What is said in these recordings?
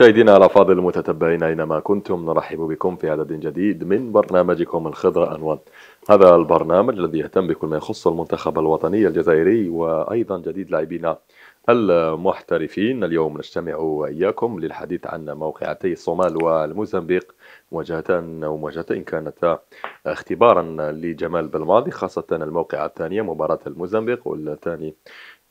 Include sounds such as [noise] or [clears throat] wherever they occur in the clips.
مشاهدينا الافاضل المتتبعين اينما كنتم نرحب بكم في عدد جديد من برنامجكم الخضر انوان. هذا البرنامج الذي يهتم بكل ما يخص المنتخب الوطني الجزائري وايضا جديد لاعبينا المحترفين اليوم نجتمع واياكم للحديث عن موقعتي الصومال والموزمبيق مواجهتان ومواجهتين كانتا اختبارا لجمال بالماضي خاصه الموقع الثانيه مباراه الموزمبيق والثاني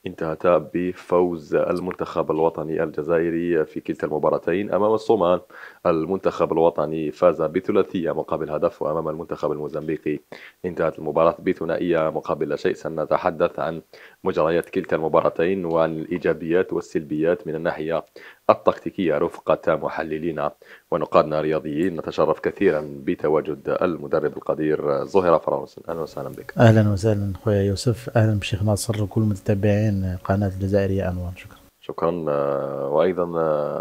انتهتا بفوز المنتخب الوطني الجزائري في كلتا المباراتين أمام الصومال المنتخب الوطني فاز بثلاثية مقابل هدف وأمام المنتخب الموزمبيقي انتهت المباراة بثنائية مقابل شيء سنتحدث عن مجريات كلتا المباراتين وعن الإيجابيات والسلبيات من الناحية التكتيكية رفقة محللينا ونقادنا الرياضيين نتشرف كثيرا بتواجد المدرب القدير زهير فرانس أهلا وسهلا بك أهلا وسهلا خويا يوسف أهلا بشيخ ناصر وكل متابعين قناة الجزائرية أنوار شكرا شكرا وايضا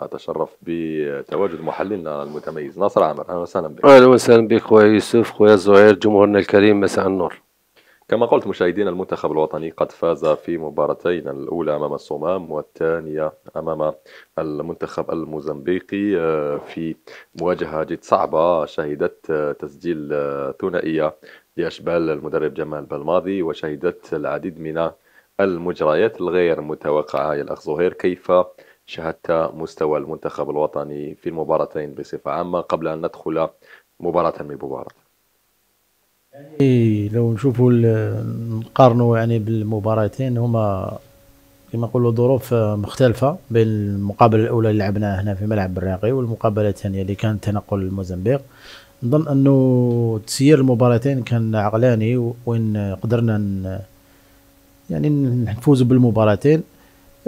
اتشرف بتواجد محللنا المتميز ناصر عامر اهلا وسهلا بك اهلا وسهلا بك خويا يوسف خويا زهير جمهورنا الكريم مساء النور كما قلت مشاهدينا المنتخب الوطني قد فاز في مباراتين الأولى أمام الصمام والثانية أمام المنتخب الموزمبيقي آه، في مواجهة جد صعبة شهدت آه، تسجيل آه، ثنائية لأشبال المدرب جمال بالماضي وشهدت العديد من المجريات الغير متوقعة يا الأخ زهير كيف شاهدت مستوى المنتخب الوطني في المباراتين بصفة عامة قبل أن ندخل مباراة بمباراة يعني لو نشوفوا نقارنوا يعني بالمباراتين هما كما نقولوا ظروف مختلفة بين المقابلة الأولى اللي لعبناها هنا في ملعب براقي والمقابلة الثانية اللي كانت تنقل الموزمبيق نظن أنه تسيير المباراتين كان عقلاني وين قدرنا يعني نفوز بالمباراتين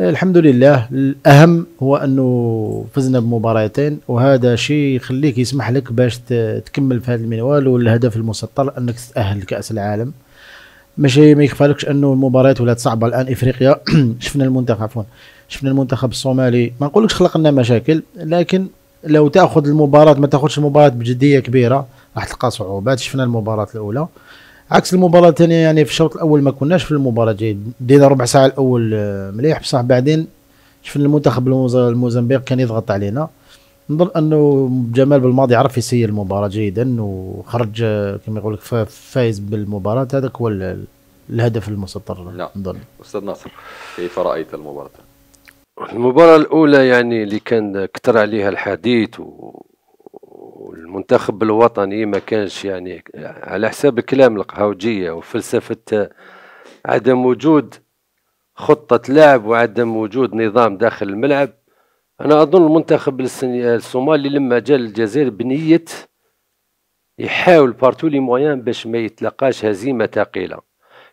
الحمد لله الاهم هو انه فزنا بمباراتين وهذا شيء يخليك يسمح لك باش تكمل في هذا المنوال والهدف المسطر انك تتاهل لكاس العالم ماشي ما يخفالكش انه المباريات ولات صعبه الان افريقيا [clears throat] شفنا المنتخب عفوا شفنا المنتخب الصومالي ما نقولكش خلق لنا مشاكل لكن لو تاخذ المباراه ما تاخذش المباراه بجديه كبيره راح تلقى صعوبات شفنا المباراه الاولى عكس المباراه الثانيه يعني في الشوط الاول ما كناش في المباراه جيد دينا ربع ساعه الاول آه، مليح بصح بعدين شفنا المنتخب الموزمبيق كان يضغط علينا نظن انه جمال بالماضي عرف يسير المباراه جيدا وخرج آه، كما يقول لك فايز بالمباراه هذاك هو الهدف المسطر نعم نظن استاذ ناصر كيف رايت المباراه؟ المباراه الاولى يعني اللي كان كثر عليها الحديث و والمنتخب الوطني ما كانش يعني على حساب الكلام القهوجية وفلسفة عدم وجود خطة لعب وعدم وجود نظام داخل الملعب أنا أظن المنتخب الصومالي لما جاء للجزائر بنية يحاول بارتو لي مويان باش ما يتلقاش هزيمة ثقيلة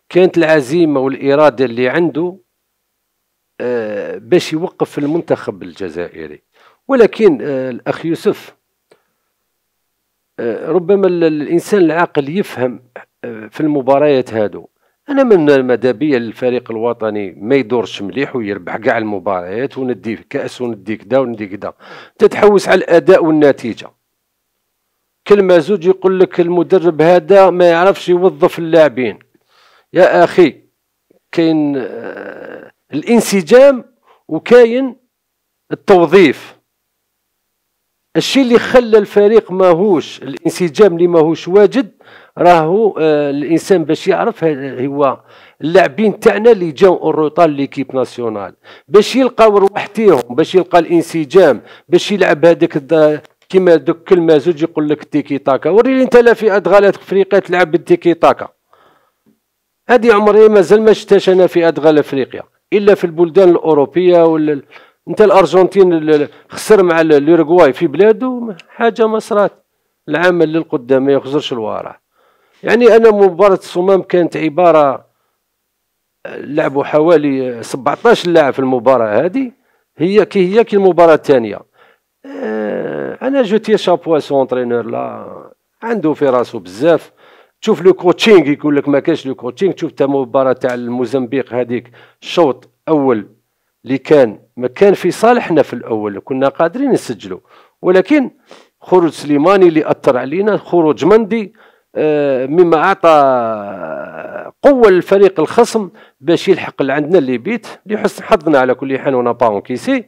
كانت العزيمة والإرادة اللي عنده آه، باش يوقف المنتخب الجزائري ولكن آه، الأخ يوسف آه، ربما الانسان العاقل يفهم آه، في المباريات هادو انا من ماذا الفريق الوطني ما يدورش مليح ويربح كاع المباريات وندي كاس وندي كدا وندي كدا انت تحوس على الاداء والنتيجه كلمه زوج يقول لك المدرب هذا ما يعرفش يوظف اللاعبين يا اخي كاين آه، الانسجام وكاين التوظيف الشيء اللي خلى الفريق ماهوش الانسجام اللي ماهوش واجد راهو آه، الانسان باش يعرف هو اللاعبين تاعنا اللي جاو اوروطال ليكيب ناسيونال باش يلقاو روحتيهم باش يلقى الانسجام باش يلعب هذاك كيما دوك كلمه زوج يقول لك تيكي تاكا وريني انت لا في ادغالات افريقيا تلعب بالتيكي تاكا هذه عمري مازال ما شفتهاش انا في ادغال افريقيا الا في البلدان الاوروبيه ولا انت الارجنتين خسر مع الاوروغواي في بلاده حاجه ما صرات العام اللي للقدام ما يخزرش الوراء يعني انا مباراه الصمام كانت عباره لعبوا حوالي 17 لاعب في المباراه هذه هي كي هي كي المباراه الثانيه آه، انا جوتي شابوا سونترينور لا عنده في راسو بزاف تشوف لو كوتشينغ يقول لك ما كاش لو كوتشينغ تشوف تا مباراه تاع الموزمبيق هذيك الشوط اول اللي كان ما كان في صالحنا في الاول كنا قادرين نسجلوا ولكن خروج سليماني اللي اثر علينا خروج مندي آه، مما اعطى قوه للفريق الخصم باش يلحق عندنا اللي بيت لحسن حظنا على كل حال ونا با اونكيسي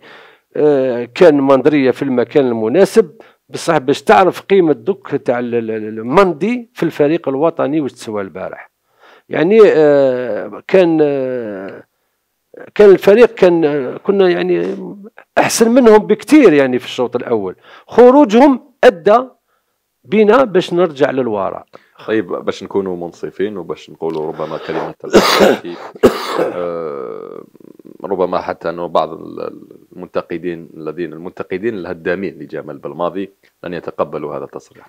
آه، كان مندريه في المكان المناسب بصح باش تعرف قيمه دوك تاع المندي في الفريق الوطني واش تسوى البارح يعني آه، كان كان الفريق كان كنا يعني احسن منهم بكثير يعني في الشوط الاول خروجهم ادى بنا باش نرجع للوراء طيب باش نكونوا منصفين وباش نقولوا ربما كلمه آه ربما حتى انه بعض المنتقدين الذين المنتقدين الهدامين لجمال بالماضي لن يتقبلوا هذا التصريح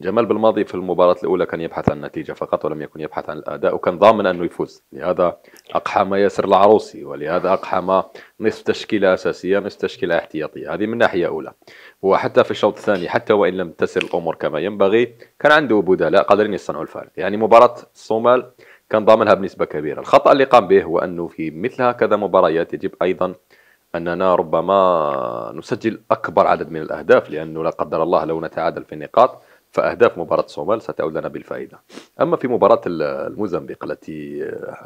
جمال بالماضي في المباراة الأولى كان يبحث عن النتيجة فقط ولم يكن يبحث عن الأداء وكان ضامن أنه يفوز لهذا أقحم ياسر العروسي ولهذا أقحم نصف تشكيلة أساسية نصف تشكيلة احتياطية هذه من ناحية أولى وحتى في الشوط الثاني حتى وإن لم تسر الأمور كما ينبغي كان عنده بدلاء قادرين يصنعوا الفارق يعني مباراة الصومال كان ضامنها بنسبة كبيرة الخطأ اللي قام به هو أنه في مثل هكذا مباريات يجب أيضا اننا ربما نسجل اكبر عدد من الاهداف لانه لا قدر الله لو نتعادل في النقاط فأهداف مباراة الصومال ستعود لنا بالفائدة أما في مباراة الموزمبيق التي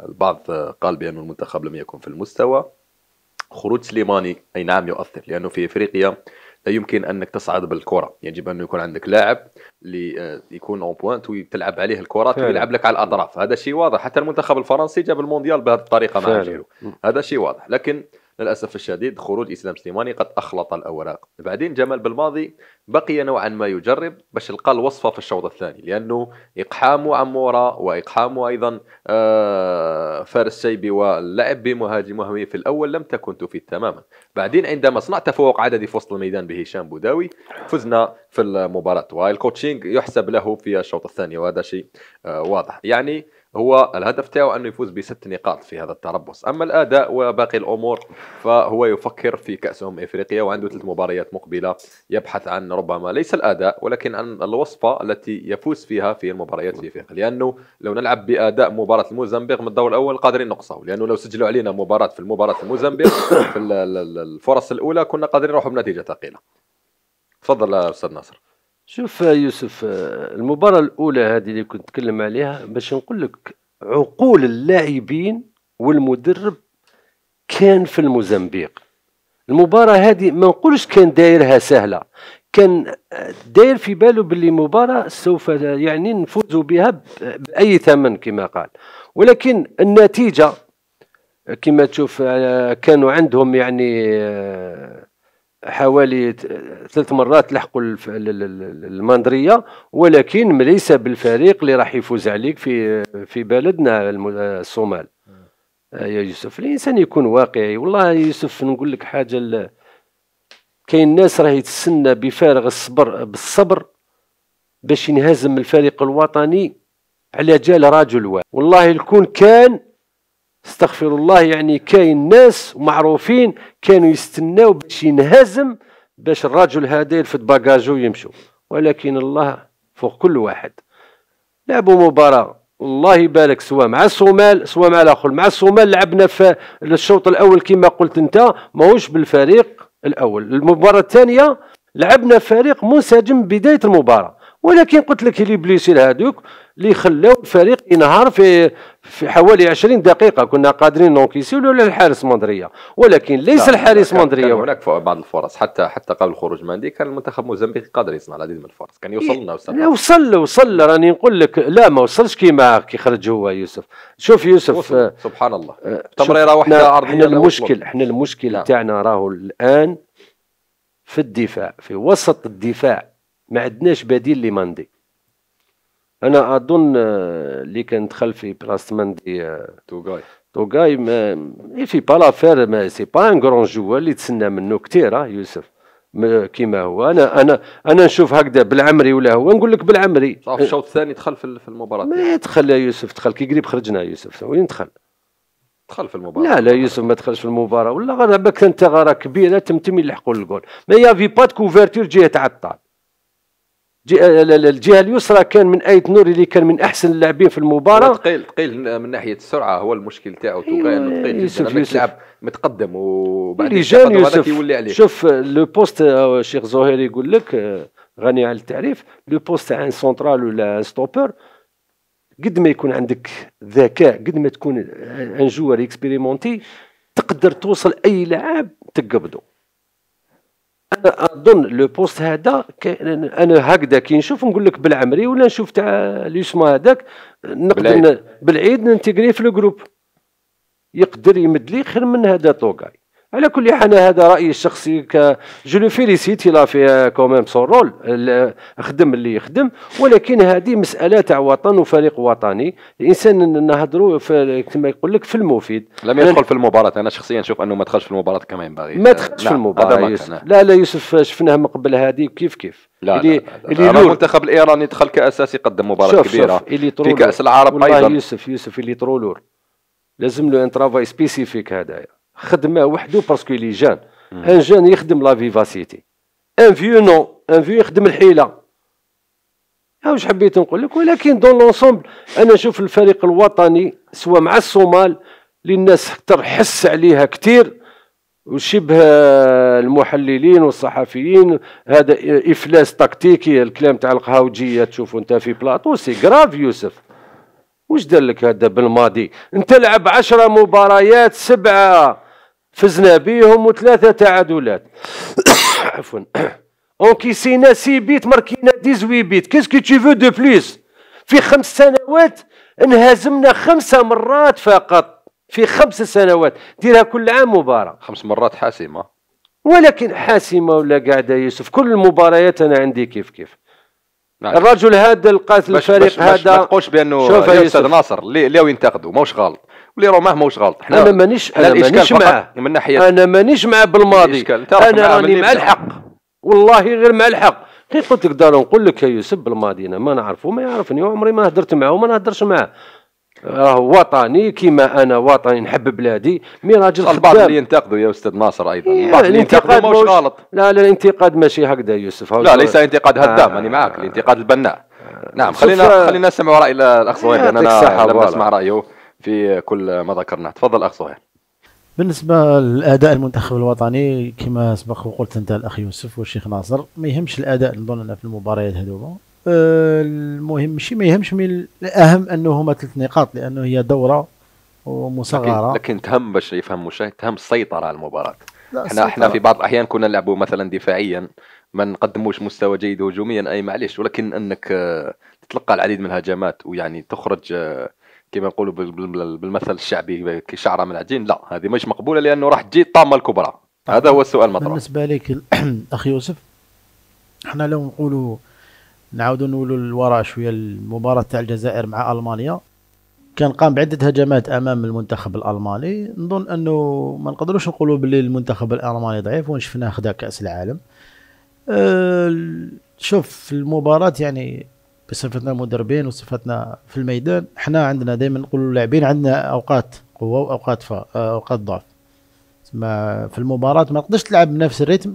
البعض قال بأن المنتخب لم يكن في المستوى خروج سليماني أي نعم يؤثر لأنه في إفريقيا لا يمكن انك تصعد بالكره يجب ان يكون عندك لاعب اللي آه، يكون اون بوانت وتلعب عليه الكرات ويلعب لك على الاطراف هذا شيء واضح حتى المنتخب الفرنسي جاب المونديال بهذه الطريقه مع هذا شيء واضح لكن للأسف الشديد خروج إسلام سليماني قد أخلط الأوراق بعدين جمال بالماضي بقي نوعا ما يجرب باش يلقى الوصفة في الشوط الثاني لأنه إقحامه عمورة وإقحامه أيضا آه، فارس شيبي واللعب بمهاجم وهمي في الأول لم تكن تفيد تماما بعدين عندما صنع تفوق عددي في وسط الميدان بهشام بوداوي فزنا في المباراة والكوتشينج يحسب له في الشوط الثاني وهذا شيء آه، واضح يعني هو الهدف تاعو انه يفوز بست نقاط في هذا التربص اما الاداء وباقي الامور فهو يفكر في كاس ام افريقيا وعنده ثلاث مباريات مقبله يبحث عن ربما ليس الاداء ولكن عن الوصفه التي يفوز فيها في المباريات في افريقيا لانه لو نلعب باداء مباراه الموزمبيق من الدور الاول قادرين نقصه لانه لو سجلوا علينا مباراه في المباراه الموزمبيق في الفرص الاولى كنا قادرين نروحوا بنتيجه ثقيله تفضل استاذ ناصر شوف يوسف آه، المباراة الأولى هذه اللي كنت نتكلم عليها باش نقول لك عقول اللاعبين والمدرب كان في الموزمبيق المباراة هذه ما نقولش كان دايرها سهلة كان آه، داير في باله باللي مباراة سوف آه، يعني نفوزوا بها بأي ثمن كما قال ولكن النتيجة كما تشوف كانوا عندهم يعني حوالي ثلاث مرات لحقوا الماندرية ولكن ليس بالفريق اللي راح يفوز عليك في في بلدنا الصومال آه. آه، يا يوسف الانسان يكون واقعي والله يا يوسف نقول لك حاجه كاين ناس راهي تسنى بفارغ الصبر بالصبر باش ينهزم الفريق الوطني على جال رجل واحد والله الكون كان استغفر الله يعني كاين ناس معروفين كانوا يستناو باش ينهزم باش الرجل هذا يلفت باجاجو ويمشوا ولكن الله فوق كل واحد لعبوا مباراه الله يبارك سواء مع الصومال سواء مع الاخر مع الصومال لعبنا في الشوط الاول كما قلت انت ماهوش بالفريق الاول المباراه الثانيه لعبنا فريق منسجم بدايه المباراه ولكن قلت لك لي بليسير هذوك اللي خلاو الفريق ينهار في في حوالي 20 دقيقة كنا قادرين نونكيسيو للحارس الحارس مندرية ولكن ليس الحارس مندرية هناك بعض الفرص حتى حتى قبل خروج ماندي كان المنتخب الموزمبيقي قادر يصنع العديد من الفرص كان يوصلنا وصل وصل وصل راني نقول لك لا ما وصلش كيما كي خرج هو يوسف شوف يوسف آه سبحان الله تمريرة آه، واحدة عرضية احنا المشكل احنا المشكل نعم. تاعنا راهو الآن في الدفاع في وسط الدفاع ما عندناش بديل لماندي انا اظن آه، اللي كان دخل في بلاصه مندي آه، توغاي توغاي ما في با لافير ما سي با ان كرون جوا اللي تسنى منه كثير آه، يوسف كيما هو انا انا انا نشوف هكذا بالعمري ولا هو نقول لك بالعمري صافي الشوط الثاني دخل في المباراه ما دخل يا يوسف دخل كي قريب خرجنا يوسف وين دخل دخل في المباراه لا لا يوسف ما دخلش في المباراه ولا غير بالك انت غاره كبيره تمتمي يلحقوا الجول ما يافي با كوفرتير جهه عطال آه، الجهه اليسرى كان من ايت نوري اللي كان من احسن اللاعبين في المباراه ثقيل ثقيل من ناحيه السرعه هو المشكل تاعو ثقيل أيوة، ثقيل يوسف يوسف متقدم وبعدين جان يوسف يولي عليه شوف لو بوست الشيخ آه، زهير يقول لك آه، غني عن التعريف لو بوست تاع ان سونترال ولا ستوبر قد ما يكون عندك ذكاء قد ما تكون ان جوار اكسبيريمونتي تقدر توصل اي لاعب تقبضه انا اظن لو بوست هذا انا هكذا كي نشوف نقول لك بالعمري ولا نشوف تاع ليسما هذاك نقدر بالعيد ننتيغري في الجروب يقدر يمد لي خير من هذا طوكاي على كل حال هذا رايي الشخصي ك جو لو لا في كوميم سون رول خدم اللي يخدم ولكن هذه مساله تاع وطن وفريق وطني الانسان نهضروا كما يقول لك في المفيد لم يدخل في المباراه انا شخصيا نشوف انه ما دخلش في المباراه كما ينبغي ما دخلش في المباراه يوسف. لا لا يوسف شفناه من قبل هذه كيف كيف لا اللي لا لا اللي المنتخب الايراني دخل كاساسي قدم مباراه شوف كبيره شوف اللي في كاس العرب ايضا يوسف يوسف اللي ترولور لازم له ان ترافاي سبيسيفيك هذايا خدمه وحده باسكو لي جان ان جان يخدم لا فيفاسيتي ان فيو نو ان فيو يخدم الحيله ها واش حبيت نقول لك ولكن دون لونسومبل انا نشوف الفريق الوطني سواء مع الصومال اللي الناس حس عليها كثير وشبه المحللين والصحفيين هذا افلاس تكتيكي الكلام تاع القهوجيه تشوفوا انت في بلاطو سي جراف يوسف واش دار لك هذا بالماضي انت لعب 10 مباريات سبعه فزنا بهم وثلاثه تعادلات [coughs] عفوا اون كيسينا سي بيت ماركينا 18 بيت كيسكو تي فو دو بليس في خمس سنوات انهزمنا خمس مرات فقط في خمس سنوات ديرها كل عام مباراة خمس مرات حاسمة ولكن حاسمة ولا قاعدة يوسف كل المباريات أنا عندي كيف كيف نعم. الرجل هذا القاتل الفريق هذا ما تقولش بانه شوف يا استاذ ناصر اللي اللي ينتقدوا ماهوش غلط واللي راه معاه ماهوش غلط انا مانيش انا مانيش معاه من ناحيه انا مانيش معاه بالماضي انا راني مع الحق والله غير مع الحق كي قلت لك دار نقول لك يا يوسف بالماضي انا ما نعرفه ما يعرفني وعمري ما هدرت معاه وما نهدرش معاه راه وطني كيما انا وطني نحب بلادي مي راجل البعض اللي ينتقدوا يا استاذ ناصر ايضا إيه، البعض اللي ينتقدوا غلط لا لا الانتقاد ماشي هكذا يوسف لا ليس انتقاد هدام آه. انا معاك الانتقاد البناء نعم خلينا آه، خلينا نسمع راي الاخ زهير انا لم نسمع رايه في كل ما ذكرناه تفضل اخ زهير بالنسبه لاداء المنتخب الوطني كما سبق وقلت انت الاخ يوسف والشيخ ناصر ما يهمش الاداء نظن في المباريات هذوما آه، المهم ماشي ما يهمش من الاهم انه هما ثلاث نقاط لانه هي دوره ومصغره لكن, لكن تهم باش يفهم المشاهد تهم السيطره على المباراه احنا احنا في بعض الاحيان كنا نلعبوا مثلا دفاعيا ما نقدموش مستوى جيد هجوميا اي معليش ولكن انك آه، تتلقى العديد من الهجمات ويعني تخرج آه، كما نقولوا بالمثل الشعبي كشعره من العجين لا هذه مش مقبوله لانه راح تجي الطامه الكبرى هذا هو السؤال المطروح بالنسبه لك [clears throat] اخ يوسف احنا لو نقولوا نعود نولوا لورا شويه المباراه تاع الجزائر مع المانيا كان قام بعده هجمات امام المنتخب الالماني نظن انه ما نقدروش نقولوا بلي المنتخب الالماني ضعيف وين شفناه خدا كاس العالم أه شوف المباراه يعني بصفتنا مدربين وصفتنا في الميدان حنا عندنا دائما نقولوا اللاعبين عندنا اوقات قوه واوقات فا اوقات ضعف ما في المباراه ما تقدرش تلعب بنفس الريتم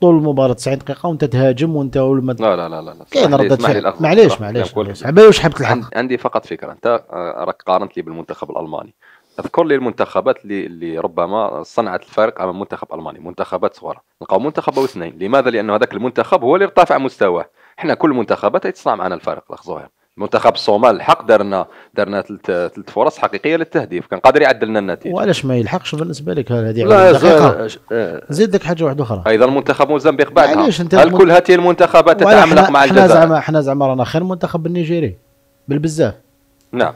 طول المباراه 90 دقيقه وانت تهاجم وانت لا لا لا لا كاين ردة فعل معليش معليش على واش حبت الحق عندي فقط فكره انت آه، راك قارنت لي بالمنتخب الالماني اذكر لي المنتخبات اللي, اللي ربما صنعت الفارق امام منتخب الماني منتخبات صغرى نلقاو منتخب او اثنين لماذا لانه هذاك المنتخب هو اللي ارتفع مستواه احنا كل منتخبات تصنع معنا الفارق الاخ زهير منتخب الصومال الحق دارنا دارنا ثلاث ثلاث فرص حقيقيه للتهديف كان قادر يعدل لنا النتيجه وعلاش ما يلحقش بالنسبه لك هذه لا دقيقه آه، زيد لك حاجه واحده اخرى ايضا منتخب موزمبيق بعدها هل كل هذه المنتخبات تتعامل مع الجزائر احنا زعما احنا زعما رانا خير منتخب النيجيري بالبزاف نعم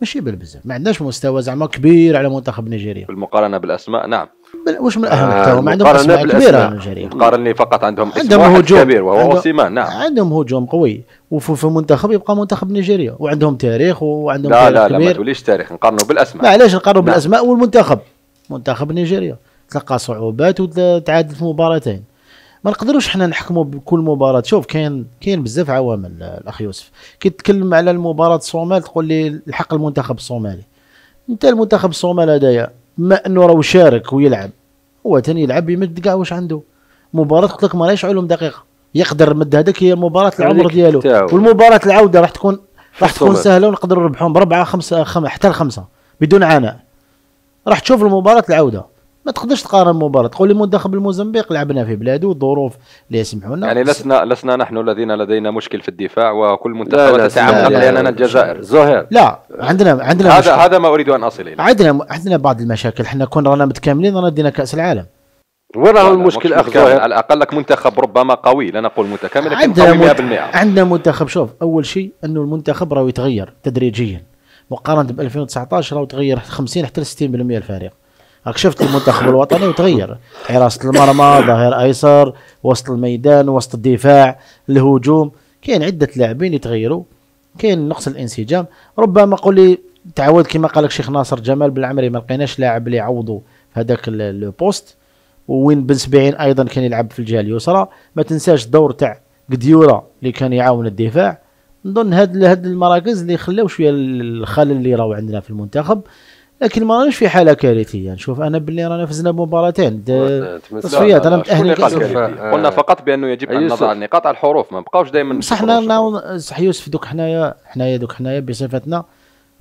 ماشي بالبزاف ما عندناش مستوى زعما كبير على منتخب نيجيريا بالمقارنه بالاسماء نعم من واش من اهم التهم آه، ما عندهم اسماء كبيره الجزائريين تقارني فقط عندهم عندهم هجوم كبير وهو سيمان نعم عندهم هجوم قوي وفي المنتخب يبقى منتخب نيجيريا وعندهم تاريخ وعندهم لا تاريخ لا كبير. لا ما توليش تاريخ نقارنوا بالاسماء علاش نقارنوا نعم. بالاسماء والمنتخب منتخب نيجيريا تلقى صعوبات وتعادل في مباراتين ما نقدروش حنا نحكموا بكل مباراه شوف كاين كاين بزاف عوامل الاخ يوسف كي تتكلم على المباراه الصومال تقول لي الحق المنتخب الصومالي انت المنتخب الصومال هذايا ما انه راه شارك ويلعب هو ثاني يلعب يمد كاع واش عنده مباراه قلت لك ما راهيش علوم دقيقه يقدر مد هذاك هي مباراه العمر ديالو والمباراه العوده راح تكون راح تكون سهله ونقدروا نربحوهم بربعه خمسه خم... حتى الخمسه بدون عناء راح تشوف المباراه العوده ما تقدرش تقارن مباراه تقول لي منتخب الموزمبيق لعبنا في بلاده والظروف لا يسمحوا لنا يعني لسنا لسنا نحن الذين لدينا مشكل في الدفاع وكل منتخب تتعمق لاننا الجزائر زهير لا عندنا عندنا هذا مشكل. هذا ما اريد ان اصل اليه عندنا عندنا بعض المشاكل احنا كون رانا متكاملين رانا دينا كاس العالم وين راه المشكل اخ على الاقل لك منتخب ربما قوي لا نقول متكامل لكن عندنا قوي 100% 100% عندنا منتخب شوف اول شيء انه المنتخب راه يتغير تدريجيا مقارنه ب 2019 راه تغير 50 حتى 60% الفريق راك شفت المنتخب الوطني وتغير حراسه المرمى ظهير ايسر وسط الميدان وسط الدفاع الهجوم كاين عده لاعبين يتغيروا كاين نقص الانسجام ربما قول لي تعود كما قال لك شيخ ناصر جمال بالعمري ما لقيناش لاعب اللي يعوضوا في هذاك البوست وين بن سبعين ايضا كان يلعب في الجهه اليسرى ما تنساش الدور تاع قديورة اللي كان يعاون الدفاع نظن هاد هاد المراكز اللي خلاو شويه الخلل اللي راهو عندنا في المنتخب لكن ما رانيش في حاله كارثيه نشوف يعني انا باللي رانا فزنا بمباراتين تصفيات انا متاهل قلنا فقط بانه يجب ان نضع النقاط على الحروف ما بقاوش دائما بصح حنا صح يوسف دوك حنايا حنايا دوك حنايا بصفتنا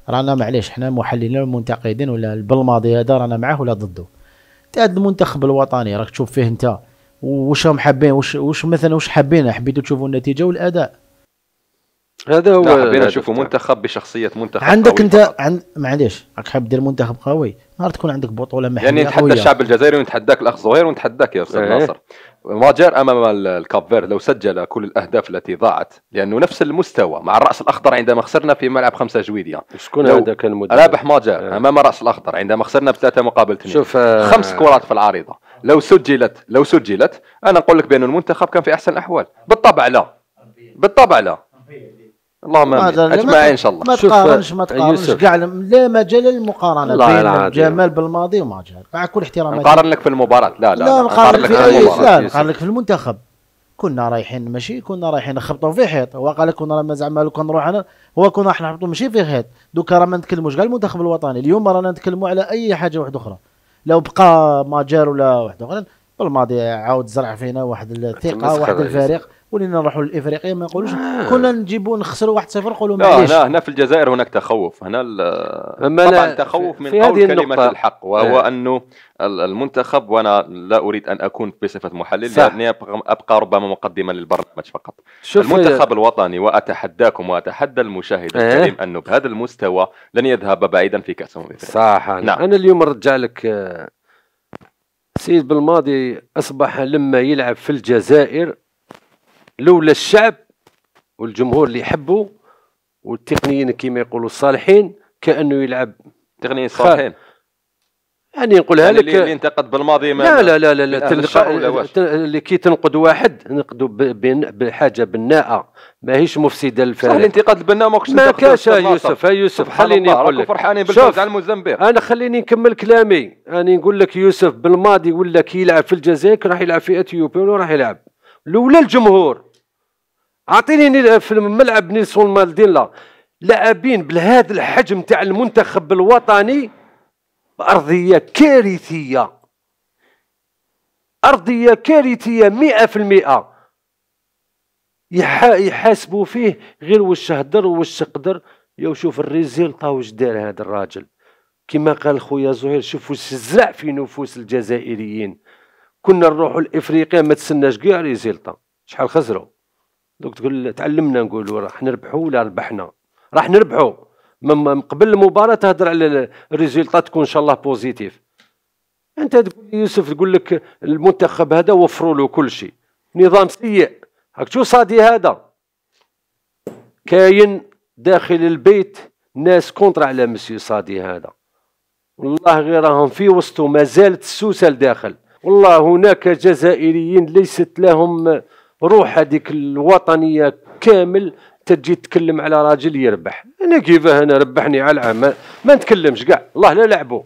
رانا معليش حنا محللين ومنتقدين ولا بالماضي هذا رانا معاه ولا ضده تاع المنتخب الوطني راك تشوف فيه انت واش هم حابين واش واش مثلا واش حابين حبيتوا تشوفوا النتيجه والاداء هذا هو حبينا نشوفوا منتخب بشخصيه منتخب عندك انت عند معليش راك حاب دير منتخب قوي نهار تكون عندك بطوله محليه يعني نتحدى الشعب الجزائري ونتحداك الاخ زهير ونتحداك يا استاذ ايه. ناصر ماجر امام الكاب لو سجل كل الاهداف التي ضاعت لانه نفس المستوى مع الراس الاخضر عندما خسرنا في ملعب خمسه جويديا شكون هذا كان رابح ماجر اه. امام الراس الاخضر عندما خسرنا بثلاثه مقابل اثنين شوف اه. خمس كرات في العارضه لو سجلت لو سجلت انا نقول لك بان المنتخب كان في احسن الاحوال بالطبع لا بالطبع لا اللهم اجمعين ان شاء الله ما تقارنش ما تقارنش كاع لا مجال للمقارنه بين جمال بالماضي وما جال مع كل احترام نقارن لك في المباراه لا لا, لا نقارن لك في المباراه لا نقارن لك في المنتخب كنا رايحين ماشي كنا رايحين نخبطوا في حيط هو قال لك كنا زعما لو كان نروح انا هو كنا راح نهبطوا ماشي في حيط دوكا راه ما نتكلموش كاع المنتخب الوطني اليوم رانا نتكلموا على اي حاجه واحده اخرى لو بقى ماجار ولا واحد اخرى بالماضي عاود زرع فينا واحد الثقه واحد الفريق ولينا نروحوا لافريقيا ما نقولوش آه. كنا نجيبوا نخسروا 1-0 نقولوا آه، معليش لا هنا هنا في الجزائر هناك تخوف هنا طبعا تخوف من قول كلمه الحق وهو آه. انه المنتخب وانا لا اريد ان اكون بصفه محلل لاني ابقى ربما مقدما للبرنامج فقط المنتخب إيه. الوطني واتحداكم واتحدى المشاهد الكريم آه. الكريم انه بهذا المستوى لن يذهب بعيدا في كاس الامم صح نعم. انا اليوم نرجع لك سيد بالماضي اصبح لما يلعب في الجزائر لولا الشعب والجمهور اللي يحبوا والتقنيين كما يقولوا الصالحين كانه يلعب تقنيين صالحين يعني نقولها يعني لك اللي انتقد بالماضي ما لا لا لا لا, لا اللي كي تنقد واحد نقدو بحاجه بناءه ماهيش مفسده للفريق الانتقاد البناء ماكش ما كاش يا يوسف يا يوسف خليني نقول لك فرحانين بالفوز على الموزمبيق انا خليني نكمل كلامي انا نقول لك يوسف بالماضي ولا كي يلعب في الجزائر راح يلعب في اثيوبيا وراح يلعب لولا الجمهور عطيني آه، في ملعب نيلسون مالديلا لاعبين بهذا الحجم تاع المنتخب الوطني بارضيه كارثيه ارضيه كارثيه 100% يحاسبوا فيه غير واش هدر واش قدر يا شوف الريزيلطا واش دار هذا الراجل كما قال خويا زهير شوف واش زرع في نفوس الجزائريين كنا نروحوا لافريقيا ما تسناش كاع ريزيلطا شحال خسروا دوك تقول تعلمنا نقولوا راح نربحوا ولا ربحنا راح نربحوا من قبل المباراه تهضر على الريزلتات تكون ان شاء الله بوزيتيف انت تقول يوسف تقول لك المنتخب هذا وفروا له كل شيء نظام سيء هاك شو صادي هذا كاين داخل البيت ناس كونتر على مسيو صادي هذا والله غير راهم في وسطه ما زالت السوسه لداخل والله هناك جزائريين ليست لهم روح هذيك الوطنيه كامل تجي تتكلم على راجل يربح انا كيفاه انا ربحني على العام ما, نتكلمش كاع الله لا لعبه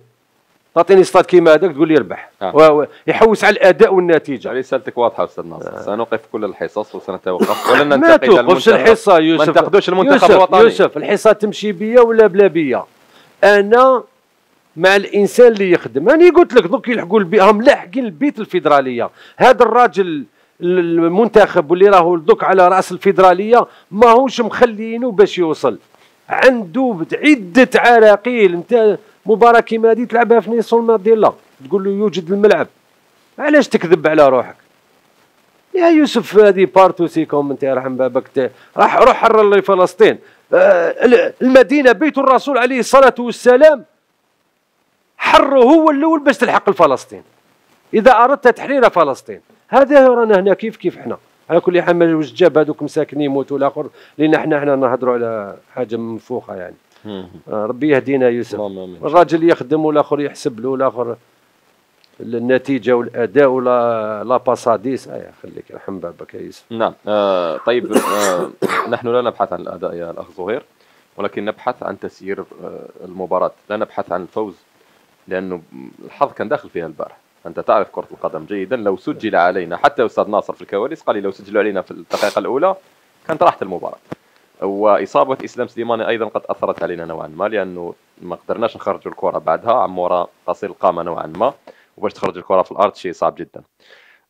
تعطيني ستاد كيما هذاك تقول لي يربح آه. يحوس على الاداء والنتيجه رسالتك يعني واضحه استاذ ناصر آه. سنوقف كل الحصص وسنتوقف ولن ننتقد ما توقفش الحصه يوسف ما تنتقدوش المنتخب الوطني يوسف الحصه تمشي بيا ولا بلا بيا انا مع الانسان اللي يخدم انا قلت لك دوك يلحقوا البيت هم لاحقين البيت الفيدراليه هذا الراجل المنتخب واللي راهو دوك على راس الفيدراليه ماهوش مخلينه باش يوصل عنده عده عراقيل انت مباراه كيما هذه تلعبها في نيسون ماديلا تقول له يوجد الملعب علاش تكذب على روحك يا يوسف هذه بارتو كوم انت يرحم بابك راح روح حرر لفلسطين فلسطين آه، المدينه بيت الرسول عليه الصلاه والسلام حره هو الاول باش تلحق لفلسطين اذا اردت تحرير فلسطين هذا رانا هنا كيف كيف حنا على كل حال ما واش جاب هذوك مساكن يموتوا الاخر لان حنا حنا نهضروا على حاجه منفوخه يعني آه، ربي يهدينا يوسف الراجل يخدم والاخر يحسب له والاخر النتيجه والاداء ولا لا باساديس آه خليك يرحم بابك يا يوسف نعم آه طيب آه [coughs] نحن لا نبحث عن الاداء يا الاخ زهير ولكن نبحث عن تسيير آه، المباراه لا نبحث عن الفوز لانه الحظ كان داخل فيها البارح أنت تعرف كرة القدم جيدا لو سجل علينا حتى أستاذ ناصر في الكواليس قال لي لو سجلوا علينا في الدقيقة الأولى كانت راحت المباراة وإصابة إسلام سليماني أيضا قد أثرت علينا نوعا ما لأنه ما قدرناش نخرج الكرة بعدها عمورا قصير القامة نوعا ما وباش تخرج الكرة في الأرض شيء صعب جدا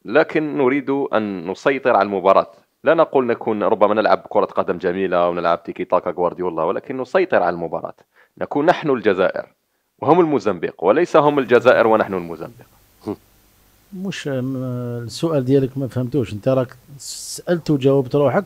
لكن نريد أن نسيطر على المباراة لا نقول نكون ربما نلعب كرة قدم جميلة ونلعب تيكي تاكا غوارديولا ولكن نسيطر على المباراة نكون نحن الجزائر وهم الموزمبيق وليس هم الجزائر ونحن الموزمبيق مش آه، السؤال ديالك ما فهمتوش انت راك سالت وجاوبت روحك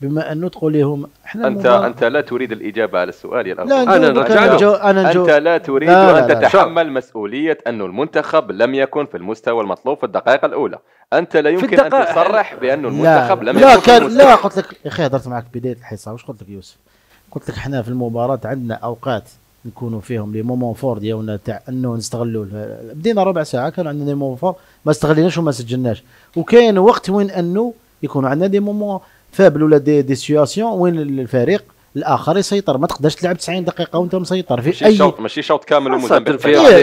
بما انه تقول لهم احنا انت مبارك. انت لا تريد الاجابه على السؤال يا لا انا انا, جو... أنا جو... انت لا تريد ان تتحمل مسؤوليه انه المنتخب لم يكن في المستوى المطلوب في الدقائق الاولى انت لا يمكن ان تصرح بانه المنتخب لا لم لا يكن كان لا قلت لك يا اخي هضرت معك بدايه الحصه واش قلت لك يوسف قلت لك احنا في المباراه عندنا اوقات نكونوا فيهم لي مومون فور ديالنا تاع انه نستغلوا بدينا ربع ساعه كان عندنا لي مومون فور ما استغليناش وما سجلناش وكاين وقت وين انه يكون عندنا دي مومون فابل ولا دي دي سياسيون وين الفريق الاخر يسيطر ما تقدرش تلعب 90 دقيقه وانت مسيطر في ماشي اي شوط ماشي شوط كامل ومدمر في 30 إيه،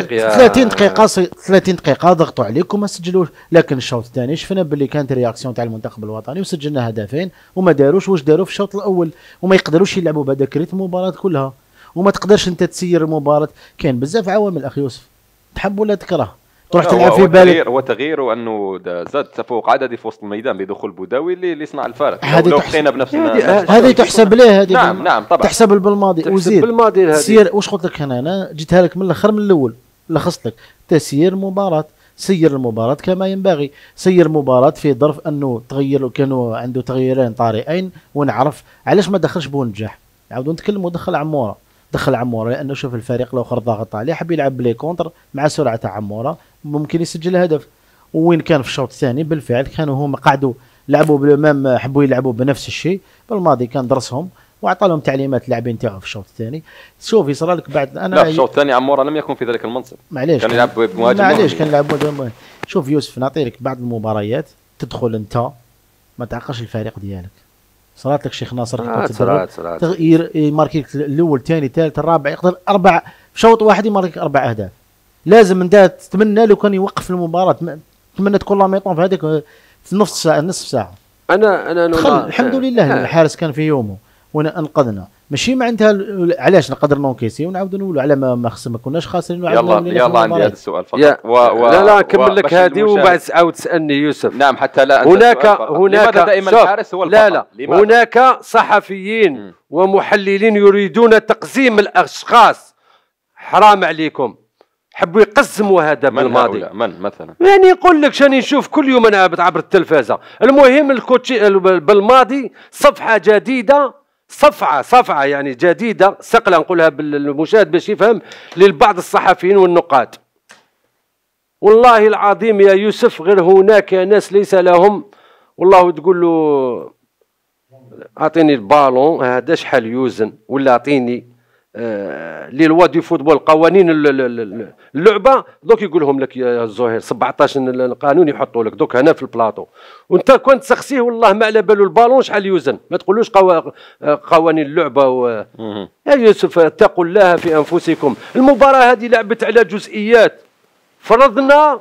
دقيقه 30 دقيقه ضغطوا عليك وما سجلوش لكن الشوط الثاني شفنا باللي كانت رياكسيون تاع المنتخب الوطني وسجلنا هدفين وما داروش واش داروا في الشوط الاول وما يقدروش يلعبوا بهذاك الريتم المباراه كلها وما تقدرش انت تسير المباراه كاين بزاف عوامل اخ يوسف تحب ولا تكره تروح تلعب في بالك هو تغيير وانه زاد تفوق عددي في وسط الميدان بدخول بوداوي اللي صنع الفارق هذه بقينا بنفس هذه تحسب ليه هذه نعم نعم طبعا تحسب بالماضي وزيد بالماضي سير واش قلت لك هنا انا جيتها لك من الاخر من الاول لخصت لك تسيير مباراه سير المباراة كما ينبغي سير المباراة في ظرف أنه تغير كانوا عنده تغييرين طارئين ونعرف علاش ما دخلش بونجاح عاودوا نتكلموا دخل عمورة دخل عموره لانه شوف الفريق لو خر ضاغط عليه حب يلعب بلي كونتر مع سرعه عموره ممكن يسجل هدف وين كان في الشوط الثاني بالفعل كانوا هم قعدوا لعبوا بالمام حبوا يلعبوا بنفس الشيء بالماضي كان درسهم واعطى لهم تعليمات اللاعبين تاعو في الشوط الثاني شوف يصرى لك بعد انا لا في الشوط الثاني عموره لم يكن في ذلك المنصب معليش كان يلعب بمهاجم معليش كان يلعب بمهاجم شوف يوسف نعطي لك بعض المباريات تدخل انت ما تعقش الفريق ديالك صرات لك شيخ ناصر آه صرات تغيير يماركيك إيه، الاول الثاني الثالث الرابع يقدر اربع في شوط واحد يماركيك اربع اهداف لازم من تتمنى لو كان يوقف المباراه تمنى تكون لا ميطون آه، في هذيك في نصف ساعه نصف ساعه انا انا, أنا الحمد لله آه. الحارس كان في يومه وانا انقذنا ماشي ما عندها علاش نقدر نونكيسي ونعاود نقولوا على ما ما, ما كناش خاسرين يلا يلا عندي هذا السؤال فقط و... و... لا لا كمل لك هذه وبعد عاود تسالني يوسف نعم حتى لا هناك هناك دائما الحارس هو لا لا لماذا؟ هناك صحفيين م. ومحللين يريدون تقزيم الاشخاص حرام عليكم حبوا يقسموا هذا من بالماضي من مثلا يعني نقول لك شاني نشوف كل يوم انا عبر التلفازه المهم الكوتشي بالماضي صفحه جديده صفعة صفعة يعني جديدة سقلة نقولها بالمشاهد باش يفهم للبعض الصحفيين والنقاد والله العظيم يا يوسف غير هناك ناس ليس لهم والله تقول له اعطيني البالون هذا شحال يوزن ولا اعطيني آه، لي لوا دو فوتبول قوانين اللعبه دوك يقول لهم لك يا الزهير 17 قانون يحطوا لك دوك هنا في البلاطو وانت كنت سخسيه والله ما على بالو البالون شحال يوزن ما تقولوش قو... آه، قوانين اللعبه و... يا يوسف اتقوا الله في انفسكم المباراه هذه لعبت على جزئيات فرضنا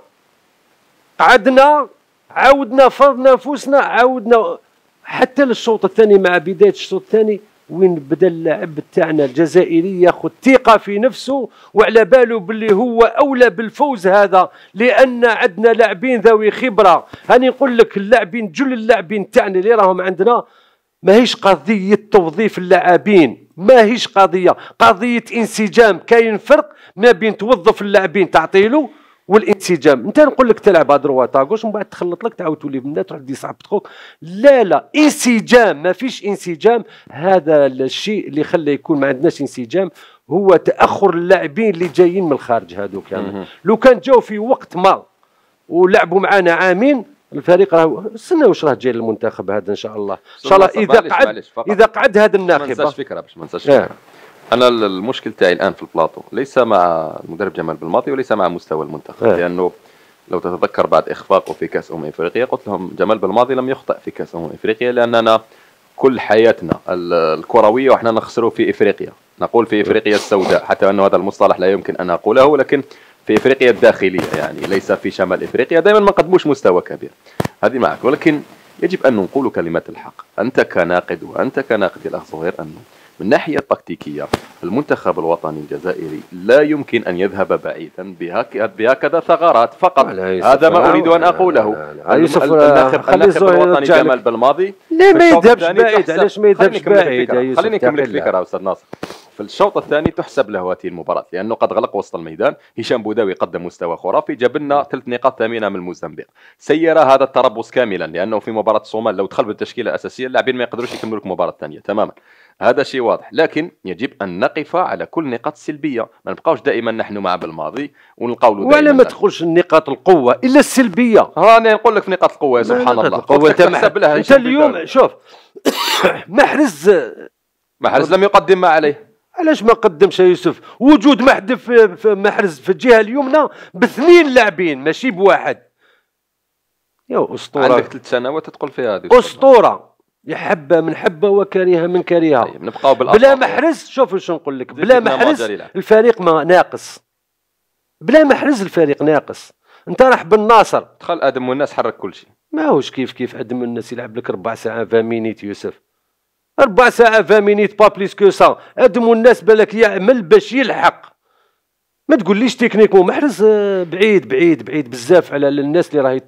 عدنا عاودنا فرضنا انفسنا عاودنا حتى للشوط الثاني مع بدايه الشوط الثاني وين بدا اللاعب تاعنا الجزائري ياخذ ثقه في نفسه وعلى باله باللي هو اولى بالفوز هذا لان عندنا لاعبين ذوي خبره هاني نقول لك اللاعبين جل اللاعبين تاعنا اللي راهم عندنا ماهيش قضيه توظيف اللاعبين ماهيش قضيه قضيه انسجام كاين فرق ما بين توظف اللاعبين تعطيله والانسجام انت نقول لك تلعب هضر تاغوش من بعد تخلط لك تعاود تولي بنات تروح دي صعب تخوك لا لا انسجام ما فيش انسجام هذا الشيء اللي خلى يكون ما عندناش انسجام هو تاخر اللاعبين اللي جايين من الخارج هذو يعني لو كان جاو في وقت ما ولعبوا معنا عامين الفريق راه استنى واش راه جاي للمنتخب هذا ان شاء الله ان شاء الله اذا قعد اذا قعد هذا الناخب ما ننساش فكره باش ما ننساش آه. فكره انا المشكل تاعي الان في البلاطو ليس مع المدرب جمال بالماضي وليس مع مستوى المنتخب إيه. لانه لو تتذكر بعد اخفاقه في كاس امم افريقيا قلت لهم جمال بالماضي لم يخطئ في كاس امم افريقيا لاننا كل حياتنا الكرويه واحنا نخسروا في افريقيا نقول في افريقيا السوداء حتى انه هذا المصطلح لا يمكن ان اقوله ولكن في افريقيا الداخليه يعني ليس في شمال افريقيا دائما ما نقدموش مستوى كبير هذه معك ولكن يجب ان نقول كلمه الحق انت كناقد وانت كناقد الاخ صغير انه من الناحية التكتيكية المنتخب الوطني الجزائري لا يمكن أن يذهب بعيدا بهكذا ثغرات فقط هذا ما أريد أن أقوله يوسف الناخب الناخب الوطني جمال بالماضي لا ما يذهبش بعيد علاش ما يذهبش بعيد خليني نكمل الفكرة أستاذ ناصر في الشوط الثاني تحسب له هذه المباراه لانه قد غلق وسط الميدان هشام بوداوي قدم مستوى خرافي جاب لنا ثلاث نقاط ثمينه من الموزمبيق سير هذا التربص كاملا لانه في مباراه الصومال لو دخل بالتشكيله الاساسيه اللاعبين ما يقدروش يكملوا لك الثانية تماما هذا شيء واضح لكن يجب ان نقف على كل النقاط السلبيه ما نبقاوش دائما نحن مع بالماضي ونلقاو له ولا ما تدخلش نقاط القوه الا السلبيه راني نقول لك في نقاط القوه يا سبحان الله القوه لها انت اليوم شوف [coughs] محرز محرز لم يقدم ما عليه علاش ما قدمش يوسف وجود محدب في محرز في الجهه اليمنى باثنين لاعبين ماشي بواحد يا اسطوره عندك ثلاث سنوات تقول فيها هذه اسطوره يا حبه من حبه وكريهه من كريهه طيب نبقاو بلا محرز شوف شنو نقول لك بلا محرز الفريق ما ناقص بلا محرز الفريق ناقص انت راح بالناصر دخل ادم والناس حرك كل شيء ماهوش كيف كيف ادم الناس يلعب لك ربع ساعه فامينيت يوسف ربع ساعه فامينيت با بليس كو سا ادموا الناس بالك يعمل باش يلحق ما تقوليش تكنيكمون محرز آه، بعيد بعيد بعيد بزاف على الناس اللي راهي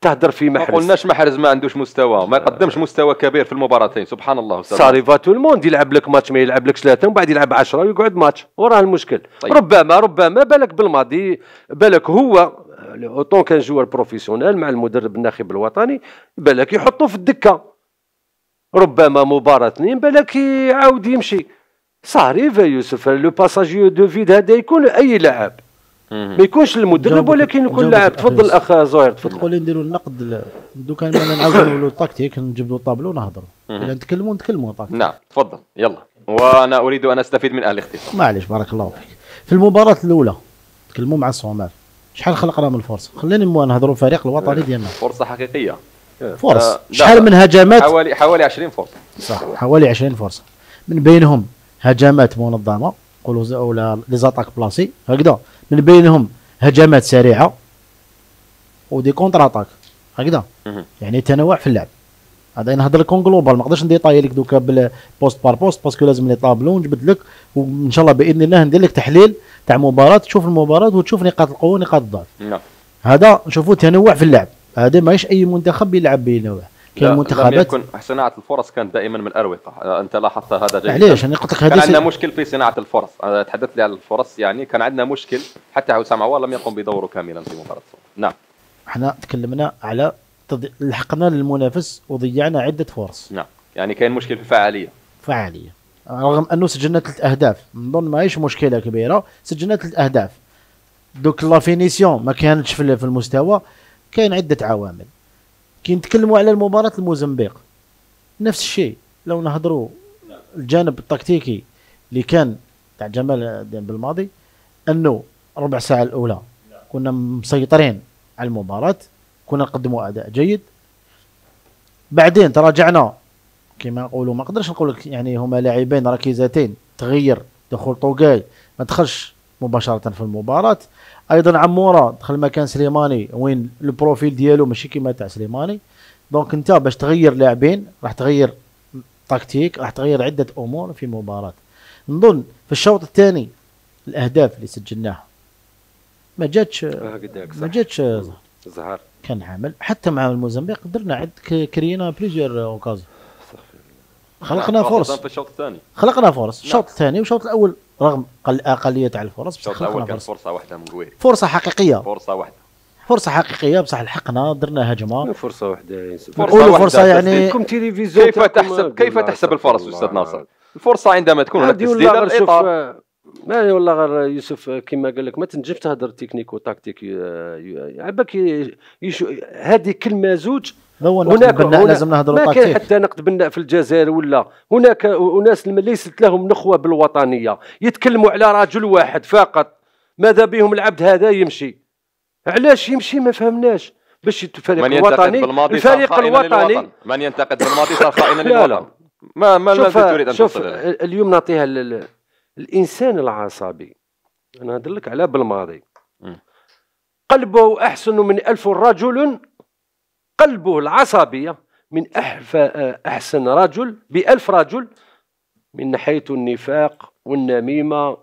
تهدر في محرز ما قلناش محرز ما عندوش مستوى ما آه. يقدمش مستوى كبير في المباراتين سبحان الله ساريفا تو الموند يلعب لك ماتش ما يلعب لك ثلاثه وبعد بعد يلعب عشرة ويقعد ماتش وراه المشكل طيب. ربما ربما بالك بالماضي بالك هو آه، اوتون كان جوار بروفيسيونيل مع المدرب الناخب الوطني بالك يحطوه في الدكه ربما مباراة اثنين بالك يعاود يمشي صاريف يوسف لو باساجي دو فيد هذا يكون اي لاعب ما يكونش المدرب ولكن يكون لاعب تفضل اخ زهير تفضل تقول لي نديروا النقد دوكا نعاودوا التكتيك نجيبوا الطابلو ونهضروا اذا نتكلموا نتكلموا نعم تفضل يلا وانا اريد ان استفيد من اهل اختي معليش بارك الله فيك في المباراه الاولى تكلموا مع الصومال شحال خلقنا من الفرصه خليني نهضروا الفريق الوطني ديالنا فرصه حقيقيه إيه. فرص آه شحال من هجمات حوالي حوالي 20 فرصه صح حوالي 20 فرصه من بينهم هجمات منظمه قولوا ولا لي زاتاك بلاسي هكذا من بينهم هجمات سريعه ودي كونتر اتاك هكذا يعني تنوع في اللعب هذا نهضر لكم جلوبال ما نقدرش نديطاي لك دوكا بوست بار بوست باسكو لازم لي طابلو نجبد لك وان شاء الله باذن الله ندير لك تحليل تاع مباراه تشوف المباراه وتشوف نقاط القوه ونقاط الضعف نعم. هذا نشوفوا تنوع في اللعب هذا ماهيش اي منتخب بيلعب بينه كاين منتخبات صناعه الفرص كانت دائما من الاروقه انت لاحظت هذا جيد علاش انا قلت لك كان عندنا مشكل في صناعه الفرص تحدثت لي عن الفرص يعني كان عندنا مشكل حتى حسام عوار لم يقم بدوره كاملا في مباراه نعم احنا تكلمنا على تضي... لحقنا للمنافس وضيعنا عده فرص نعم يعني كان مشكل في الفعاليه فعاليه رغم انه سجلنا ثلاث اهداف نظن ماهيش مشكله كبيره سجلنا ثلاث اهداف دوك لا فينيسيون ما كانتش في المستوى كاين عده عوامل كي نتكلموا على المباراه الموزمبيق نفس الشيء لو نهضروا الجانب التكتيكي اللي كان تاع جمال الدين بالماضي انه ربع ساعه الاولى كنا مسيطرين على المباراه كنا نقدموا اداء جيد بعدين تراجعنا كما نقولوا ما نقدرش نقول لك يعني هما لاعبين ركيزتين تغير دخول طوكاي ما دخلش مباشره في المباراه ايضا عموره دخل مكان سليماني وين البروفيل ديالو ماشي كيما تاع سليماني دونك انت باش تغير لاعبين راح تغير تكتيك راح تغير عده امور في مباراه نظن في الشوط الثاني الاهداف اللي سجلناها ما جاتش آه، ما جاتش زهر كان عامل حتى مع الموزمبيق درنا عد كرينا بليزيور اوكازيون خلقنا فرص في الشوط الثاني خلقنا فرص نعم. الشوط الثاني والشوط الاول رغم قل اقليه تاع الفرص بصح الاول كان فرصه, فرصة واحده من قوي فرصه حقيقيه فرصه واحده فرصه حقيقيه بصح لحقنا درنا هجمه فرصه واحده فرصه, فرصة يعني كيف تحسب كيف تحسب الفرص استاذ ناصر الفرصه عندما تكون هناك تسديده الاطار ما والله غير يوسف كما قال لك ما تنجمش تهضر تكنيك وتكتيك عباك هذه كلمه زوج هناك لازم نهضروا ما كان حتى نقد بناء في الجزائر ولا هناك اناس ليست لهم نخوه بالوطنيه يتكلموا على رجل واحد فقط ماذا بهم العبد هذا يمشي علاش يمشي ما فهمناش باش الفريق الوطني الفريق الوطني من ينتقد بالماضي صار خائنا للوطن ما ما شوف تريد ان شوف اليوم نعطيها الانسان العصبي انا نهضر لك على بالماضي قلبه احسن من ألف رجل قلبه العصبية من أحسن رجل بألف رجل من ناحية النفاق والنميمة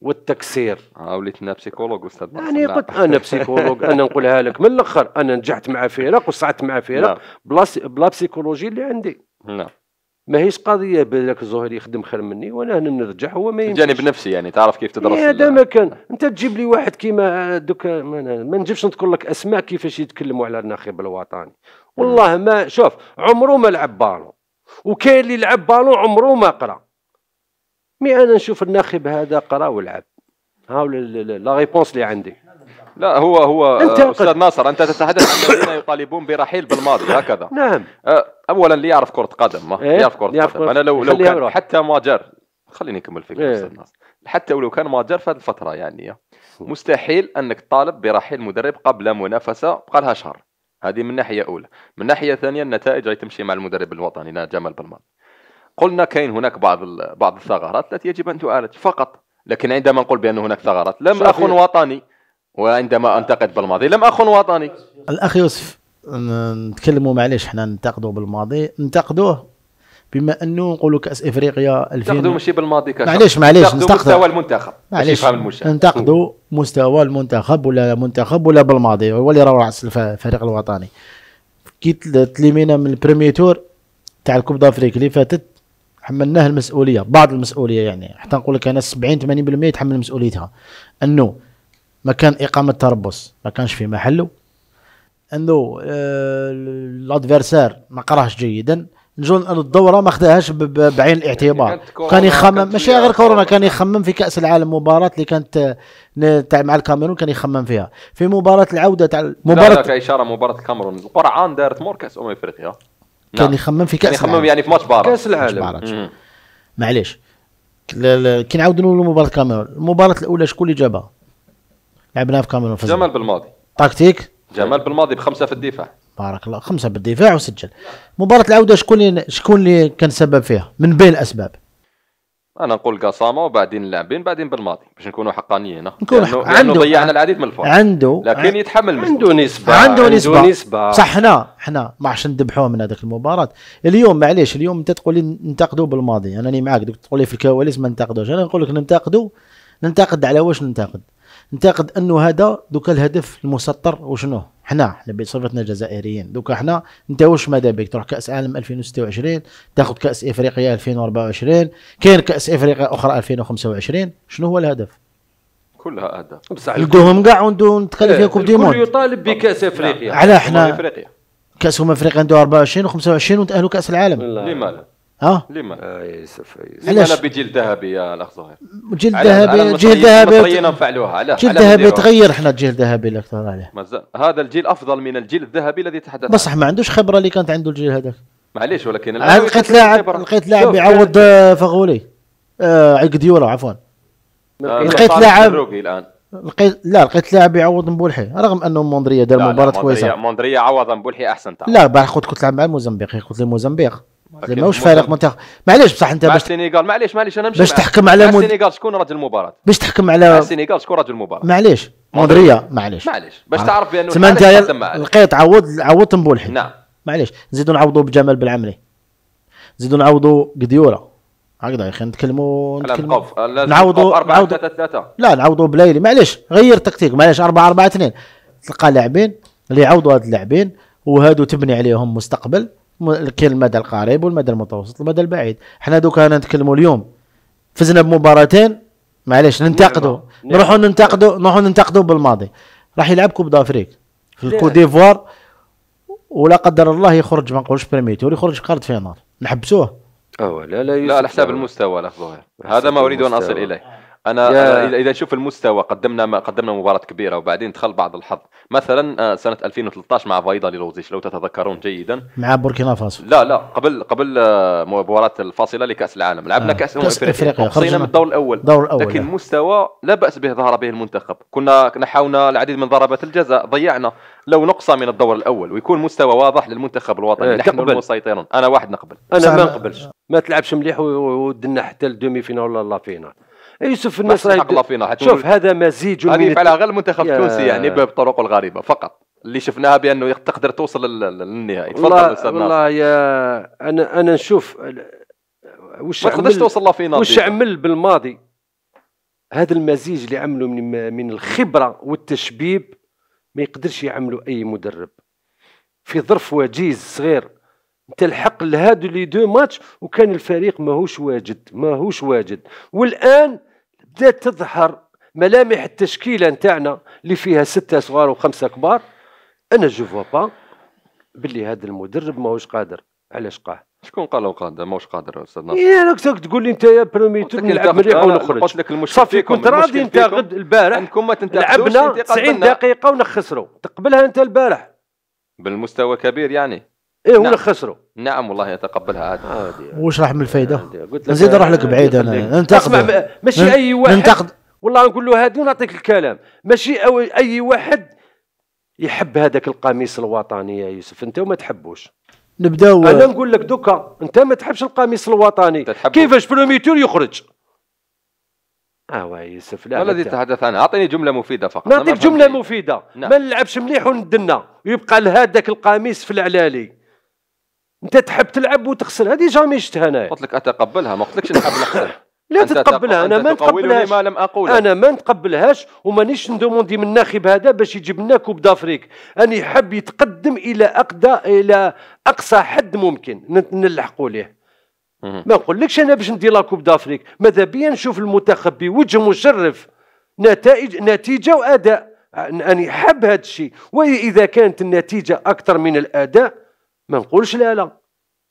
والتكسير اه وليت بسيكولوج استاذ يعني قلت انا بسيكولوج انا نقولها لك من الاخر انا نجحت مع فرق وصعدت مع فرق نعم. بلا بلا بسيكولوجي اللي عندي نعم ماهيش قضيه بالك الزهري يخدم خير مني وانا هنا نرجع هو ما يمشيش الجانب النفسي يعني تعرف كيف تدرس هذا ما كان انت تجيب لي واحد كيما دوك ما نجيبش نذكر لك اسماء كيفاش يتكلموا على الناخب الوطني والله ما شوف عمره ما لعب بالون وكاين اللي لعب بالون عمره ما قرا مي انا نشوف الناخب هذا قرا ولعب ها لا ريبونس اللي عندي لا هو هو انت استاذ ناصر انت تتحدث عن الذين يطالبون برحيل بالماضي هكذا نعم أه، اولا اللي يعرف كره قدم إيه؟ يعرف كره يعرف قدم انا لو لو كان حتى ما جر خليني نكمل فيك إيه. استاذ ناصر حتى ولو كان ما جر في هذه الفتره يعني مستحيل انك تطالب برحيل مدرب قبل منافسه بقى لها شهر هذه من ناحيه اولى من ناحيه ثانيه النتائج هي تمشي مع المدرب الوطني جمال بالماضي قلنا كاين هناك بعض بعض الثغرات التي يجب ان تعالج فقط لكن عندما نقول بان هناك ثغرات لم اخ وطني وعندما انتقد بالماضي لم اكن وطني الاخ يوسف نتكلموا معليش حنا ننتقدوا بالماضي ننتقدوه بما انه نقولوا كاس افريقيا 2000 ننتقدوا ماشي بالماضي كاس معليش معليش ننتقدوا مستوى المنتخب معليش ننتقدوا مستوى المنتخب ولا منتخب ولا بالماضي هو اللي راه راس الفريق الوطني كي تلمينا من البريمي تور تاع الكوب دافريك اللي فاتت حملناه المسؤوليه بعض المسؤوليه يعني حتى نقول لك انا 70 80% يتحمل مسؤوليتها انه مكان اقامه تربص ما كانش في محله انه الادفيرسير ما قراهش جيدا نجون انه الدوره ما خداهاش بعين الاعتبار كان يخمم ماشي غير كورونا كان يخمم في كاس العالم مباراه اللي كانت آه، تاع مع الكاميرون كان يخمم فيها في مباراه العوده تاع مباراه لا اشاره مباراه الكاميرون القرعان دارت مور كاس امم افريقيا كان نعم. يخمم في كاس كان يخمم يعني في ماتش بارا كاس العالم معليش كي نعاودوا نقولوا مباراه الكاميرون المباراه الاولى شكون اللي جابها لعبناه في كامل الفزع جمال بالماضي تكتيك جمال بالماضي بخمسه في الدفاع بارك الله خمسه بالدفاع وسجل مباراه العوده شكون اللي شكون اللي كان سبب فيها من بين الاسباب انا نقول قصامه وبعدين اللاعبين بعدين بالماضي باش نكونوا حقانيين نكون لانه, حق. لأنه ضيعنا العديد من الفرص عنده لكن يتحمل مثل. عنده نسبه عنده نسبه, عنده نسبة. صح حنا حنا ما عرفش نذبحوه من هذيك المباراه اليوم معليش اليوم انت تقول لي ننتقدوا بالماضي انا راني معاك تقول لي في الكواليس ما ننتقدوش انا نقول لك ننتقدوا ننتقد على واش ننتقد نعتقد انه هذا دوكا الهدف المسطر وشنو حنا حنا بصفتنا جزائريين دوكا حنا انت واش ماذا بك تروح كاس عالم 2026 تاخذ كاس افريقيا 2024 كاين كاس افريقيا اخرى 2025 شنو هو الهدف كلها اهداف بصح لقوهم كاع ونتخلى فيها كوب دي موند يطالب بكاس افريقيا على حنا كاس افريقيا عنده 24 و25 ونتاهلوا كاس العالم لماذا ها لما آه يسف يسف انا بجيل ذهبي يا الاخ زهير؟ جيل ذهبي جيل ذهبي نفعلوها على جيل ذهبي تغير احنا الجيل الذهبي اللي اختار عليه هذا الجيل افضل من الجيل الذهبي الذي تحدث بصح ما عندوش خبره اللي كانت عنده الجيل هذاك معليش ولكن آه، لقيت لاعب آه، آه، لقيت لاعب يعوض فغولي آه قديوره عفوا لقيت لاعب الان لقيت لا لقيت لاعب يعوض مبولحي رغم انه موندريا دار مباراه كويسه موندريا عوض مبولحي احسن تعرف. لا بعد قلت كنت تلعب مع الموزمبيق قلت لي موزمبيق زعما واش فارق منتخب معليش بصح انت باش السينيغال معليش معليش انا نمشي باش تحكم على مود... السينيغال شكون رجل المباراه باش تحكم على السينيغال شكون رجل المباراه معليش مودريا معليش معليش باش تعرف بانه تما انت لقيت عوض عوض تنبولحي نعم معليش نزيدوا نعوضوا بجمال بالعمري نزيدوا نعوضوا قديوره هكذا يا اخي نتكلموا نتكلموا نعوضوا 4 3 3 لا نعوضوا بلايلي معليش غير تكتيك معليش 4 4 2 تلقى لاعبين اللي يعوضوا هاد اللاعبين وهادو تبني عليهم مستقبل كاين المدى القريب والمدى المتوسط والمدى البعيد حنا دوكا انا نتكلموا اليوم فزنا بمباراتين معليش ننتقدوا نعم. نروحوا ننتقدوا نعم. نروحوا ننتقدوا بالماضي راح يلعب كوب دافريك في الكو ديفوار ولا قدر الله يخرج ما نقولش بريميتور يخرج كارت فينال نحبسوه اه لا لا لا على حساب المستوى الاخ هذا ما اريد ان اصل اليه انا, yeah. اذا نشوف المستوى قدمنا ما قدمنا مباراه كبيره وبعدين دخل بعض الحظ مثلا آه، سنه 2013 مع فايدا لوزيش لو تتذكرون جيدا مع بوركينا فاسو لا لا قبل قبل آه، مباراه الفاصله لكاس العالم لعبنا آه. كاس افريقيا افريقيا خرجنا من الدور الاول الدور الاول لكن لا. مستوى لا باس به ظهر به المنتخب كنا نحاونا العديد من ضربات الجزاء ضيعنا لو نقصى من الدور الاول ويكون مستوى واضح للمنتخب الوطني آه. نحن المسيطرون انا واحد نقبل انا ما نقبلش ما تلعبش مليح ودنا حتى الدومي فينا ولا لا فينا يوسف إيه، الناس راهي فينا شوف هذا مزيج هذه على غير المنتخب التونسي يعني بطرقه الغريبه فقط اللي شفناها بانه تقدر توصل للنهائي تفضل استاذ ناصر والله يا انا انا نشوف واش ما تقدرش توصل فينا واش عمل بالماضي هذا المزيج اللي عمله من من الخبره والتشبيب ما يقدرش يعمله اي مدرب في ظرف وجيز صغير تلحق لهادو لي دو ماتش وكان الفريق ماهوش واجد ماهوش واجد والان بدات تظهر ملامح التشكيله نتاعنا اللي فيها سته صغار وخمسه كبار انا جو فوا با باللي هذا المدرب ماهوش قادر علاش قاه شكون قالوا قادر ماهوش قادر استاذ ناصر يا راك تقول لي انت يا برومي نلعب مليح ونخرج قلت لك المشكل صافي كنت راضي غد البارح انكم ما لعبنا 90 دقيقه ونخسروا تقبلها انت البارح بالمستوى كبير يعني ايه هو اللي خسره نعم والله يتقبلها عادي آه. واش وش راح من آه، الفايده؟ قلت لك نزيد اروح لك بعيد انا ننتقد اسمع ماشي اي واحد ننتقد والله نقول له هذا ونعطيك الكلام ماشي اي واحد يحب هذاك القميص الوطني يا يوسف انت وما تحبوش نبداو انا نقول لك دوكا انت ما تحبش القميص الوطني كيفاش بروميتور يخرج اه يوسف لا الذي تحدث عنه اعطيني جمله مفيده فقط نعطيك جمله مفيده نعم. ما نلعبش مليح وندنا ويبقى لهذاك القميص في العلالي انت تحب تلعب وتخسر هذه جامي شفتها انايا قلت لك اتقبلها ما قلتلكش نحب نخسر [coughs] لا تتقبلها انا ما نتقبلهاش ما لم اقول انا ما نتقبلهاش ومانيش ندوموندي من الناخب هذا باش يجيب لنا كوب دافريك انا يحب يتقدم الى اقدى الى اقصى حد ممكن نلحقوا ليه ما نقولكش انا باش ندير لا كوب دافريك ماذا بيا نشوف المنتخب بوجه مشرف نتائج نتيجه واداء اني حب هذا الشيء واذا كانت النتيجه اكثر من الاداء ما نقولش لا لا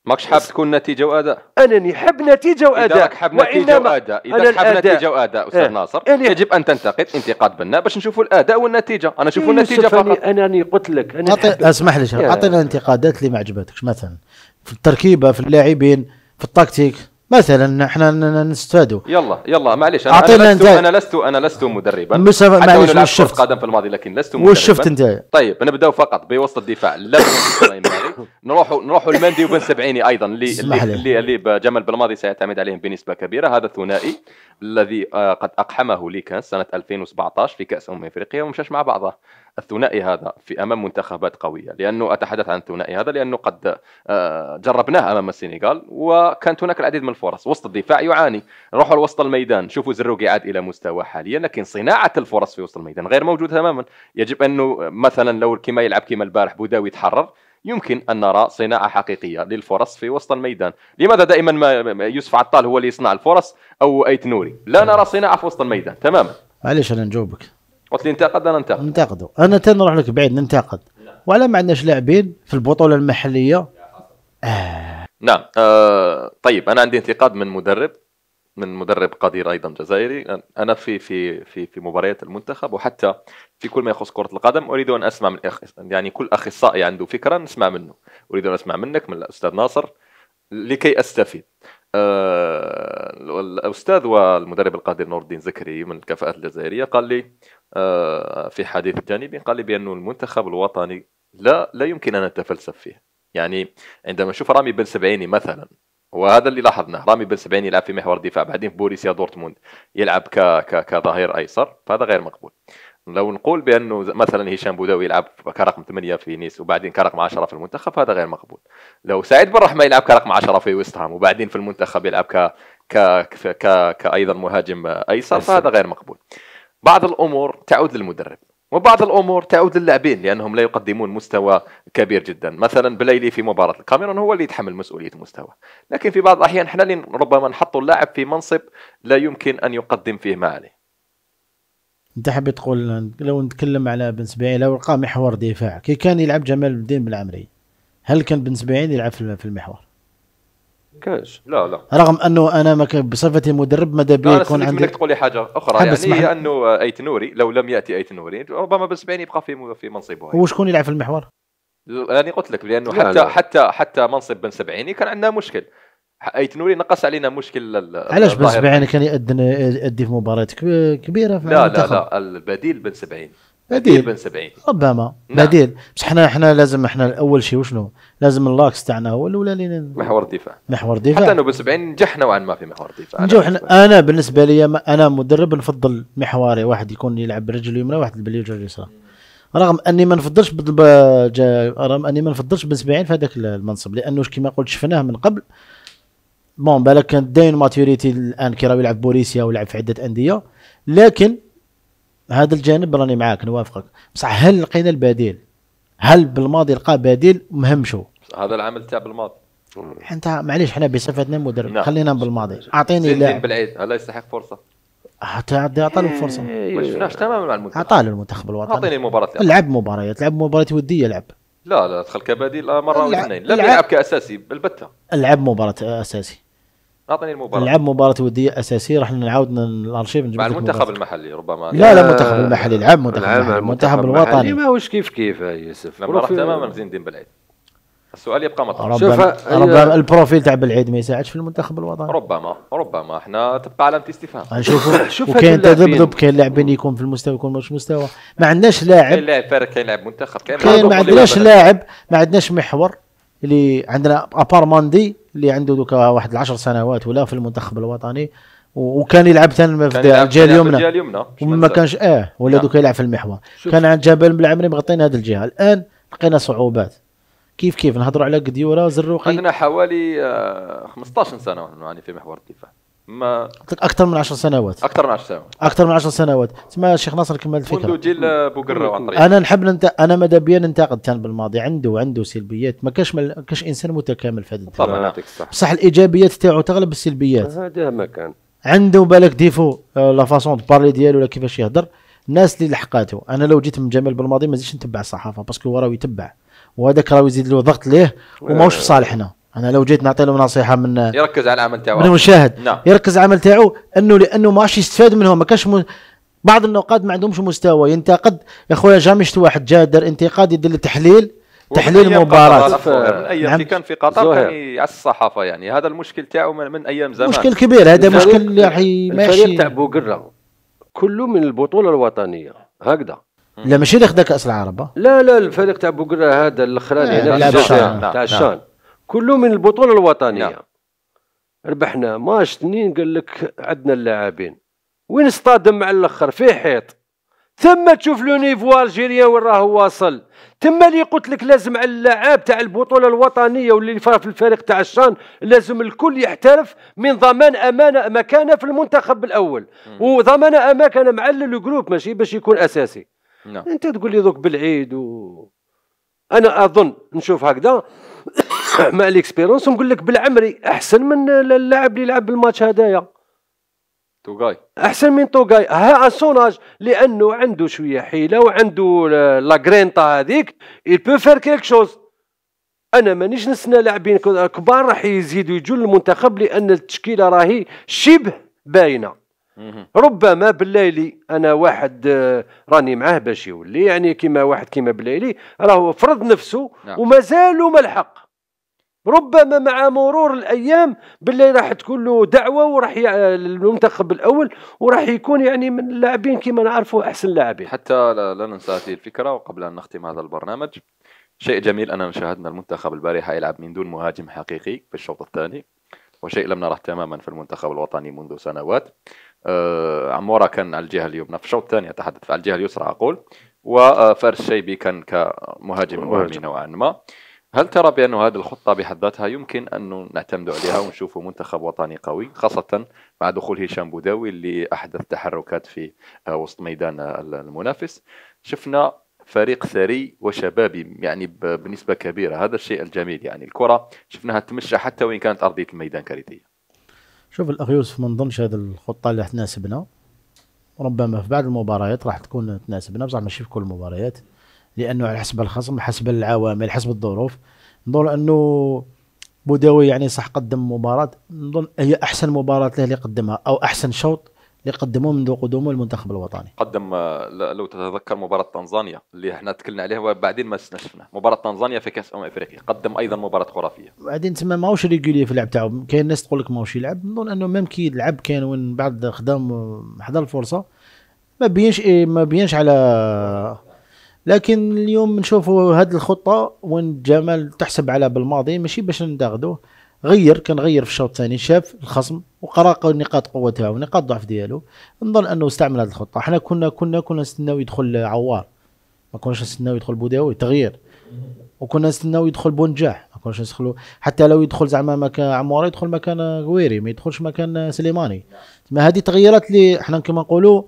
ماكش حاب تكون نتيجه واداء انني حاب نتيجه واداء اذا حاب نتيجه واداء اذا حاب نتيجه واداء استاذ آه. ناصر أنا يجب ان تنتقد انتقاد بناء باش نشوفوا الاداء والنتيجه انا نشوفوا إيه النتيجه فقط أنا انني قلت لك انا أطي... حب... اسمح لي اعطينا الانتقادات اللي ما عجبتكش مثلا في التركيبه في اللاعبين في التكتيك مثلا احنا نستفادوا يلا يلا معليش انا اعطينا أنا لست, انا لست انا لست مدربا معليش وش شفت قدم في الماضي لكن لست مدربا وش شفت انت طيب نبداو فقط بوسط الدفاع نروح نروحوا نروحوا المندي وبن سبعيني ايضا اللي اللي, اللي اللي بالماضي سيعتمد عليهم بنسبه كبيره هذا الثنائي الذي آه، قد اقحمه ليكاس سنه 2017 في كاس امم افريقيا ومشاش مع بعضه الثنائي هذا في امام منتخبات قويه لانه اتحدث عن الثنائي هذا لانه قد آه، جربناه امام السنغال وكانت هناك العديد من الفرص وسط الدفاع يعاني روحوا لوسط الميدان شوفوا زروقي عاد الى مستوى حاليا لكن صناعه الفرص في وسط الميدان غير موجوده تماما يجب انه مثلا لو كما يلعب كما البارح بوداوي يتحرر يمكن ان نرى صناعه حقيقيه للفرص في وسط الميدان، لماذا دائما ما يوسف عطال هو اللي يصنع الفرص او ايت نوري؟ لا نرى صناعه في وسط الميدان تماما. معليش انا نجاوبك قلت لي انتقد انا ننتقد ننتقدوا انا تنروح لك بعيد ننتقد ولا ما عندناش لاعبين في البطوله المحليه آه. نعم آه طيب انا عندي انتقاد من مدرب من مدرب قدير ايضا جزائري انا في في في في مباريات المنتخب وحتى في كل ما يخص كره القدم اريد ان اسمع من أخ... يعني كل اخصائي عنده فكره نسمع منه اريد ان اسمع منك من الاستاذ ناصر لكي استفيد آه الاستاذ والمدرب القادر نور الدين زكري من الكفاءات الجزائريه قال لي آه في حديث جانبي قال لي بانه المنتخب الوطني لا لا يمكن ان نتفلسف فيه يعني عندما نشوف رامي بن سبعيني مثلا وهذا اللي لاحظناه رامي بن سبعيني يلعب في محور دفاع بعدين في بوريسيا دورتموند يلعب ك... ك... كظهير ايسر فهذا غير مقبول لو نقول بانه مثلا هشام بوداوي يلعب كرقم 8 في نيس وبعدين كرقم 10 في المنتخب هذا غير مقبول لو سعيد بن رحمه يلعب كرقم 10 في ويست هام وبعدين في المنتخب يلعب ك ك ك كايضا مهاجم ايسر فهذا غير مقبول بعض الامور تعود للمدرب وبعض الامور تعود للاعبين لانهم لا يقدمون مستوى كبير جدا مثلا بليلي في مباراه الكاميرون هو اللي يتحمل مسؤوليه المستوى لكن في بعض الاحيان احنا ربما نحط اللاعب في منصب لا يمكن ان يقدم فيه ما عليه انت حبيت تقول لو نتكلم على بن سبيعين لو لقى محور دفاع كي كان يلعب جمال الدين بن عمري هل كان بن سبيعين يلعب في المحور؟ كانش لا لا رغم انه انا ما بصفتي مدرب ماذا بيا يكون عندي منك تقول لي حاجه اخرى يعني هي انه ايت نوري لو لم ياتي ايت نوري ربما بن سبيعين يبقى في في منصبه هو شكون يلعب في المحور؟ انا قلت لك لانه حتى لا لا. حتى حتى منصب بن سبعيني كان عندنا مشكل اي تنوري نقص علينا مشكل علاش بن 70 كان يأذن يأدي في مباريات كبيره في لا لا لا البديل بن 70 بديل بن 70 ربما نعم. بديل بصح حنا حنا لازم حنا اول شيء وشنو لازم اللاكس تاعنا هو الاولاني محور الدفاع محور الدفاع حتى انه بن 70 نجح نوعا ما في محور الدفاع نجح انا, أنا بالنسبه لي انا مدرب نفضل محوري واحد يكون يلعب برجل اليمنى واحد بالرجل اليسرى رغم اني ما نفضلش رغم اني ما نفضلش بن 70 في هذاك المنصب لانه كما قلت شفناه من قبل بون بالك كان داين ماتوريتي الان كي راه يلعب بوليسيا ويلعب في عده انديه لكن هذا الجانب راني معاك نوافقك بصح هل لقينا البديل هل بالماضي لقى بديل مهمشو هذا العمل تاع بالماضي انت معليش حنا بصفتنا مدرب نعم. خلينا بالماضي اعطيني لاعب بالعيد هلا يستحق فرصه حتى عطى له فرصه إيه، ما شفناش تماما مع المنتخب عطى له المنتخب الوطني اعطيني مباراه لعب مباريات لعب مباريات وديه لعب لا لا دخل كبديل آه، مره ولا اثنين لا لعب كاساسي بالبته لعب مباراه اساسي اعطني المباراه نلعب مباراه وديه اساسيه راح نعاود الارشيف نجيب مع المنتخب المحلي ربما لا لا المنتخب المحلي لعب منتخب المحلي المنتخب الوطني ماهوش كيف كيف يوسف لما راح تماما زين الدين بالعيد السؤال يبقى مطروح ربما, ربما أيوة. البروفيل تاع بالعيد ما يساعدش في المنتخب الوطني ربما ربما احنا تبقى علامه استفهام نشوفوا [laughs] وكاين تذبذب كاين لاعبين يكون في المستوى يكون مش مستوى ما عندناش لاعب كاين لاعب فارق كاين لاعب منتخب كاين ما عندناش لاعب ما عندناش محور اللي عندنا ابار ماندي اللي عنده دوكا واحد العشر سنوات ولا في المنتخب الوطني وكان يلعب ثاني في الجهه اليمنى اليمنى وما كانش اه ولا نعم. دوكا يلعب في المحور كان عند جبل ملعمري مغطين هذه الجهه الان لقينا صعوبات كيف كيف نهضروا على قديوره زروقي عندنا حوالي 15 آه، سنه ونحن يعني في محور الدفاع ما اكثر من 10 سنوات اكثر من 10 سنوات اكثر من 10 سنوات تما الشيخ ناصر كمل الفكره منذ جيل بوقره طريق انا نحب ننت... انا ماذا بيا ننتقد كان بالماضي عنده عنده سلبيات ما كاش ما كاش انسان متكامل في هذا طبعا بصح الايجابيات تاعو تغلب السلبيات هذا ما كان عنده بالك ديفو آه، لا فاسون بارلي ديالو ولا كيفاش يهضر الناس اللي لحقاته انا لو جيت من جمال بالماضي ما زيدش نتبع الصحافه باسكو هو راه يتبع وهذاك راه يزيد له ضغط ليه وماهوش في صالحنا انا لو جيت نعطي له نصيحه من يركز على العمل تاعو من المشاهد نعم. يركز على العمل تاعو انه لانه ماشي يستفاد منهم ما كانش م... بعض النقاد ما عندهمش مستوى ينتقد يا خويا جامي شفت واحد جا دار انتقاد يدير تحليل تحليل المباراة من ايام نعم. كان في قطر كان يعني على الصحافة يعني هذا المشكل تاعو من, من ايام زمان مشكل كبير هذا مشكل راح ماشي تاع بوقرة كله من البطولة الوطنية هكذا لا ماشي اللي خدا كاس العرب لا لا الفريق تاع بوقرة هذا الاخراني تاع نعم. الشان تاع الشان كله من البطوله الوطنيه نعم. ربحنا ماتش اثنين قال لك عندنا اللاعبين وين اصطدم مع الاخر في حيط ثم تشوف لو نيفو الجيريان وين راه واصل ثم اللي قلت لك لازم على اللاعب تاع البطوله الوطنيه واللي فرق في الفريق تاع الشان لازم الكل يحترف من ضمان امانه مكانه في المنتخب الاول وضمان اماكنه مع لو جروب ماشي باش يكون اساسي نعم. انت تقول لي دوك بالعيد و... انا اظن نشوف هكذا مع ليكسبيرونس ونقول لك بالعمري احسن من اللاعب اللي لعب بالماتش هذايا توغاي احسن من توغاي ها اسوناج لانه عنده شويه حيله وعنده لا غرينتا هذيك il بو فير كيلك شوز انا مانيش نسنى لاعبين كبار راح يزيدوا يجوا للمنتخب لان التشكيله راهي شبه باينه ربما بالليلي انا واحد آه، راني معاه باش يولي يعني كيما واحد كيما بالليلي راهو فرض نفسه نعم. ومازالوا ملحق ربما مع مرور الايام باللي راح تكون له دعوه وراح المنتخب الاول وراح يكون يعني من اللاعبين كما نعرفوا احسن لاعبين حتى لا ننسى هذه الفكره وقبل ان نختم هذا البرنامج شيء جميل اننا شاهدنا المنتخب البارحه يلعب من دون مهاجم حقيقي في الشوط الثاني وشيء لم نره تماما في المنتخب الوطني منذ سنوات آه عمورة كان على الجهه اليمنى في الشوط الثاني اتحدث على الجهه اليسرى اقول وفارس شيبي كان كمهاجم مهاجم نوعا ما هل ترى بأن هذه الخطة بحد ذاتها يمكن أن نعتمد عليها ونشوف منتخب وطني قوي خاصة مع دخول هشام بوداوي اللي أحدث تحركات في وسط ميدان المنافس شفنا فريق ثري وشبابي يعني بنسبة كبيرة هذا الشيء الجميل يعني الكرة شفناها تمشى حتى وإن كانت أرضية الميدان كارثية شوف الأخ يوسف ما نظنش هذه الخطة اللي تناسبنا ربما في بعض المباريات راح تكون تناسبنا بصح ماشي في كل المباريات لانه على حسب الخصم حسب العوامل حسب الظروف نظن انه بوداوي يعني صح قدم مباراه نظن هي احسن مباراه له اللي قدمها او احسن شوط اللي قدمه منذ قدومه المنتخب الوطني قدم لو تتذكر مباراه تنزانيا اللي احنا تكلنا عليها وبعدين ما شفناه مباراه تنزانيا في كاس امم افريقيا قدم ايضا مباراه خرافيه بعدين تما ماهوش ريغولي في اللعب تاعو كاين ناس تقول لك ماهوش يلعب نظن انه ميم كي يلعب كان وين بعد خدام حدا الفرصه ما بينش ما بينش على لكن اليوم نشوفوا هذه الخطه وين جمال تحسب على بالماضي ماشي باش نداغدوه غير كان غير في الشوط الثاني شاف الخصم وقرا نقاط قوة تاعو نقاط ضعف ديالو نظن انه استعمل هذه الخطه حنا كنا كنا كنا نستناو يدخل عوار ما كناش نستناو يدخل بوداوي تغيير وكنا نستناو يدخل بونجاح ما كناش نسخلو حتى لو يدخل زعما مكان عمار يدخل مكان غويري ما يدخلش مكان سليماني هذه تغييرات اللي حنا كما نقولوا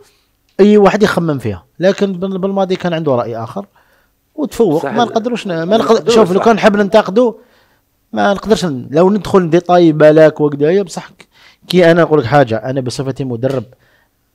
اي واحد يخمم فيها لكن بالماضي كان عنده راي اخر وتفوق ما نقدروش ما نقدر شوف لو كان حاب ننتقدو ما نقدرش لو ندخل ديطاي بالك وكدايا بصح كي انا نقول لك حاجه انا بصفتي مدرب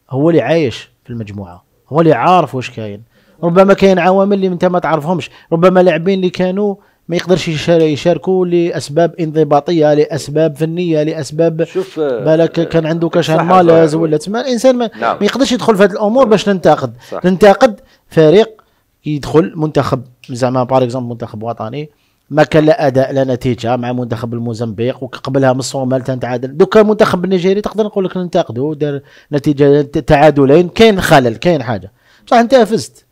هو اللي عايش في المجموعه هو اللي عارف واش كاين ربما كاين عوامل اللي انت ما تعرفهمش ربما لاعبين اللي كانوا آه ما يقدرش يشاركوا لاسباب انضباطيه لاسباب فنيه لاسباب شوف بالك آه، كان عنده كاش مالاز ولا تسمى الانسان ما, نعم. ما يقدرش يدخل في هذه الامور باش ننتقد صح. ننتقد فريق يدخل منتخب زعما بار اكزومبل منتخب وطني ما كان لا اداء لا نتيجه مع منتخب الموزمبيق وقبلها من الصومال تنتعادل دوكا المنتخب النيجيري تقدر نقول لك ننتقده دار نتيجه تعادلين كاين خلل كاين حاجه بصح انت فزت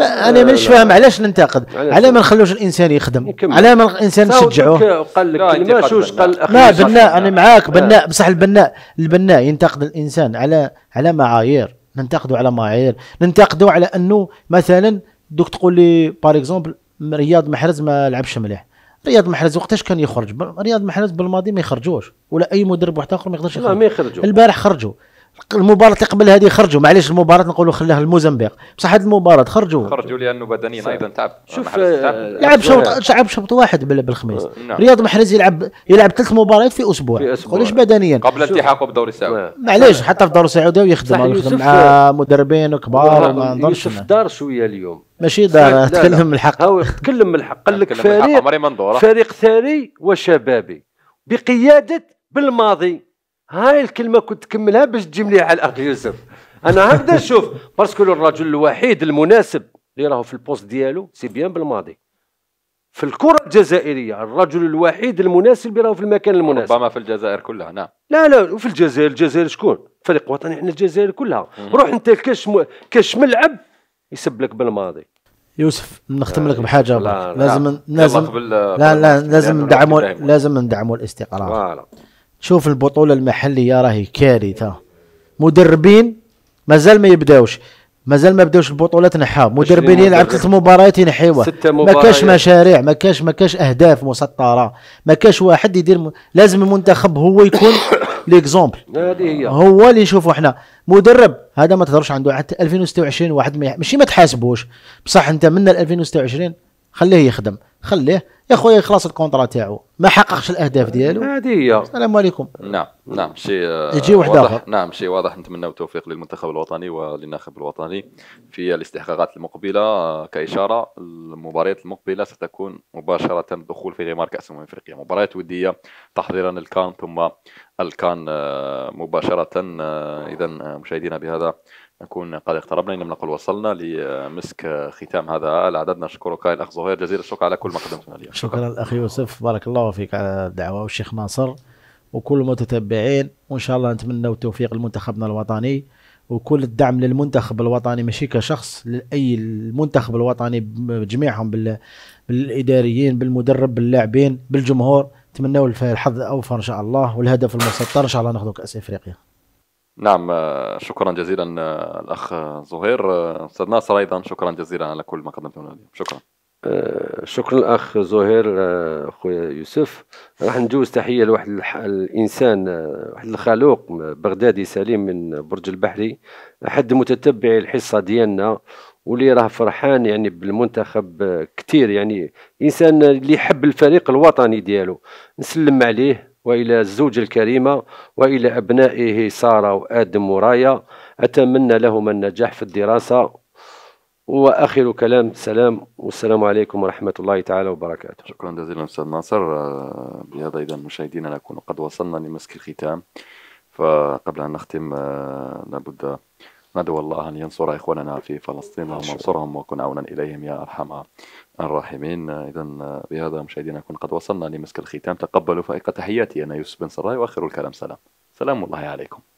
انا مانيش فاهم علاش ننتقد علاه ما نخلوش الانسان يخدم علاه ما الانسان نشجعوه قال لك ما شوش قال لا بناء انا معاك بناء بصح البناء البناء ينتقد الانسان على على معايير ننتقدوا على معايير ننتقدوا على انه مثلا دوك تقول لي بار اكزومبل رياض محرز ما لعبش مليح رياض محرز وقتاش كان يخرج رياض محرز بالماضي ما يخرجوش ولا اي مدرب واحد اخر ما يقدرش يخرج ما يخرجوا البارح خرجوا المباراه اللي قبل هذه خرجوا معليش المباراه نقولوا خلاها الموزمبيق بصح هذه المباراه خرجوا خرجوا لانه بدنيا ايضا تعب شوف آه، لعب شوط لعب شوط واحد بالخميس أه، نعم. رياض محرز يلعب يلعب ثلاث مباريات في اسبوع ما تقوليش بدنيا قبل التحاقه بالدوري السعودي أه. معليش حتى في الدوري السعودي ويخدم يخدم مع مدربين كبار ما نظنش يوسف دار شويه اليوم ماشي دار تكلم الحق تكلم الحق قال لك فريق فريق ثري وشبابي بقياده بالماضي هاي الكلمه كنت تكملها باش تجيب لي على الاخ يوسف انا هكذا نشوف باسكو الرجل الوحيد المناسب اللي راهو في البوست ديالو سي بيان بالماضي في الكرة الجزائرية الرجل الوحيد المناسب اللي راهو في المكان المناسب ربما في الجزائر كلها نعم لا لا وفي الجزائر الجزائر شكون فريق وطني احنا الجزائر كلها روح انت كاش م... كاش ملعب يسب لك بالماضي يوسف نختم لك بحاجه لا لازم لا لازم لا لا لازم ندعموا لازم ندعموا الاستقرار شوف البطولة المحلية راهي كارثة مدربين مازال ما يبداوش مازال ما بداوش البطولات نحاو مدربين يلعب ثلاث مباريات ينحيوها ما كاش مشاريع ما كاش ما كاش اهداف مسطره ما كاش واحد يدير م... لازم المنتخب هو يكون ليكزومبل [coughs] هو اللي نشوفوا احنا مدرب هذا ما تهدرش عنده حتى 2026 واحد ماشي ما تحاسبوش بصح انت من 2026 خليه يخدم خليه يا خويا خلاص الكونترا تاعو ما حققش الاهداف ديالو هذه السلام عليكم نعم نعم شيء آه، يجي واحد اخر نعم شيء واضح نتمنى التوفيق للمنتخب الوطني وللناخب الوطني في الاستحقاقات المقبله آه، كاشاره المباريات المقبله ستكون مباشره الدخول في غمار كاس امم افريقيا مباريات وديه تحضيرا الكان ثم الكان آه، مباشره اذا مشاهدينا بهذا نكون قد اقتربنا لم نقل وصلنا لمسك ختام هذا العدد نشكرك الاخ زهير جزيل الشكر على كل ما قدمتنا اليوم شكرا اخي يوسف بارك الله فيك على الدعوه والشيخ ناصر وكل المتتبعين وان شاء الله نتمنى التوفيق لمنتخبنا الوطني وكل الدعم للمنتخب الوطني ماشي كشخص لاي المنتخب الوطني بجميعهم بالاداريين بالمدرب باللاعبين بالجمهور نتمنوا الحظ الاوفر ان شاء الله والهدف المسطر ان شاء الله ناخذوا كاس افريقيا نعم آه، شكرا جزيلا آه، الاخ زهير آه، استاذ ناصر ايضا شكرا جزيلا على كل ما قدمته لنا اليوم شكرا آه، شكرا الاخ زهير آه، خويا يوسف راح نجوز تحيه لواحد الانسان آه، واحد الخلوق بغدادي سليم من برج البحري احد متتبعي الحصه ديالنا واللي راه فرحان يعني بالمنتخب كثير يعني انسان اللي يحب الفريق الوطني ديالو نسلم عليه والى الزوجه الكريمه والى ابنائه ساره وادم ورايا اتمنى لهما النجاح في الدراسه واخر كلام سلام والسلام عليكم ورحمه الله تعالى وبركاته. شكرا جزيلا استاذ ناصر آه، بهذا اذا مشاهدينا نكون قد وصلنا لمسك الختام فقبل ان نختم آه، لابد ندعو الله أن ينصر إخواننا في فلسطين اللهم انصرهم وكن عونا إليهم يا أرحم الراحمين آه، إذا بهذا مشاهدينا نكون قد وصلنا لمسك الختام تقبلوا فائق تحياتي أنا يوسف بن سراي وآخر الكلام سلام سلام الله عليكم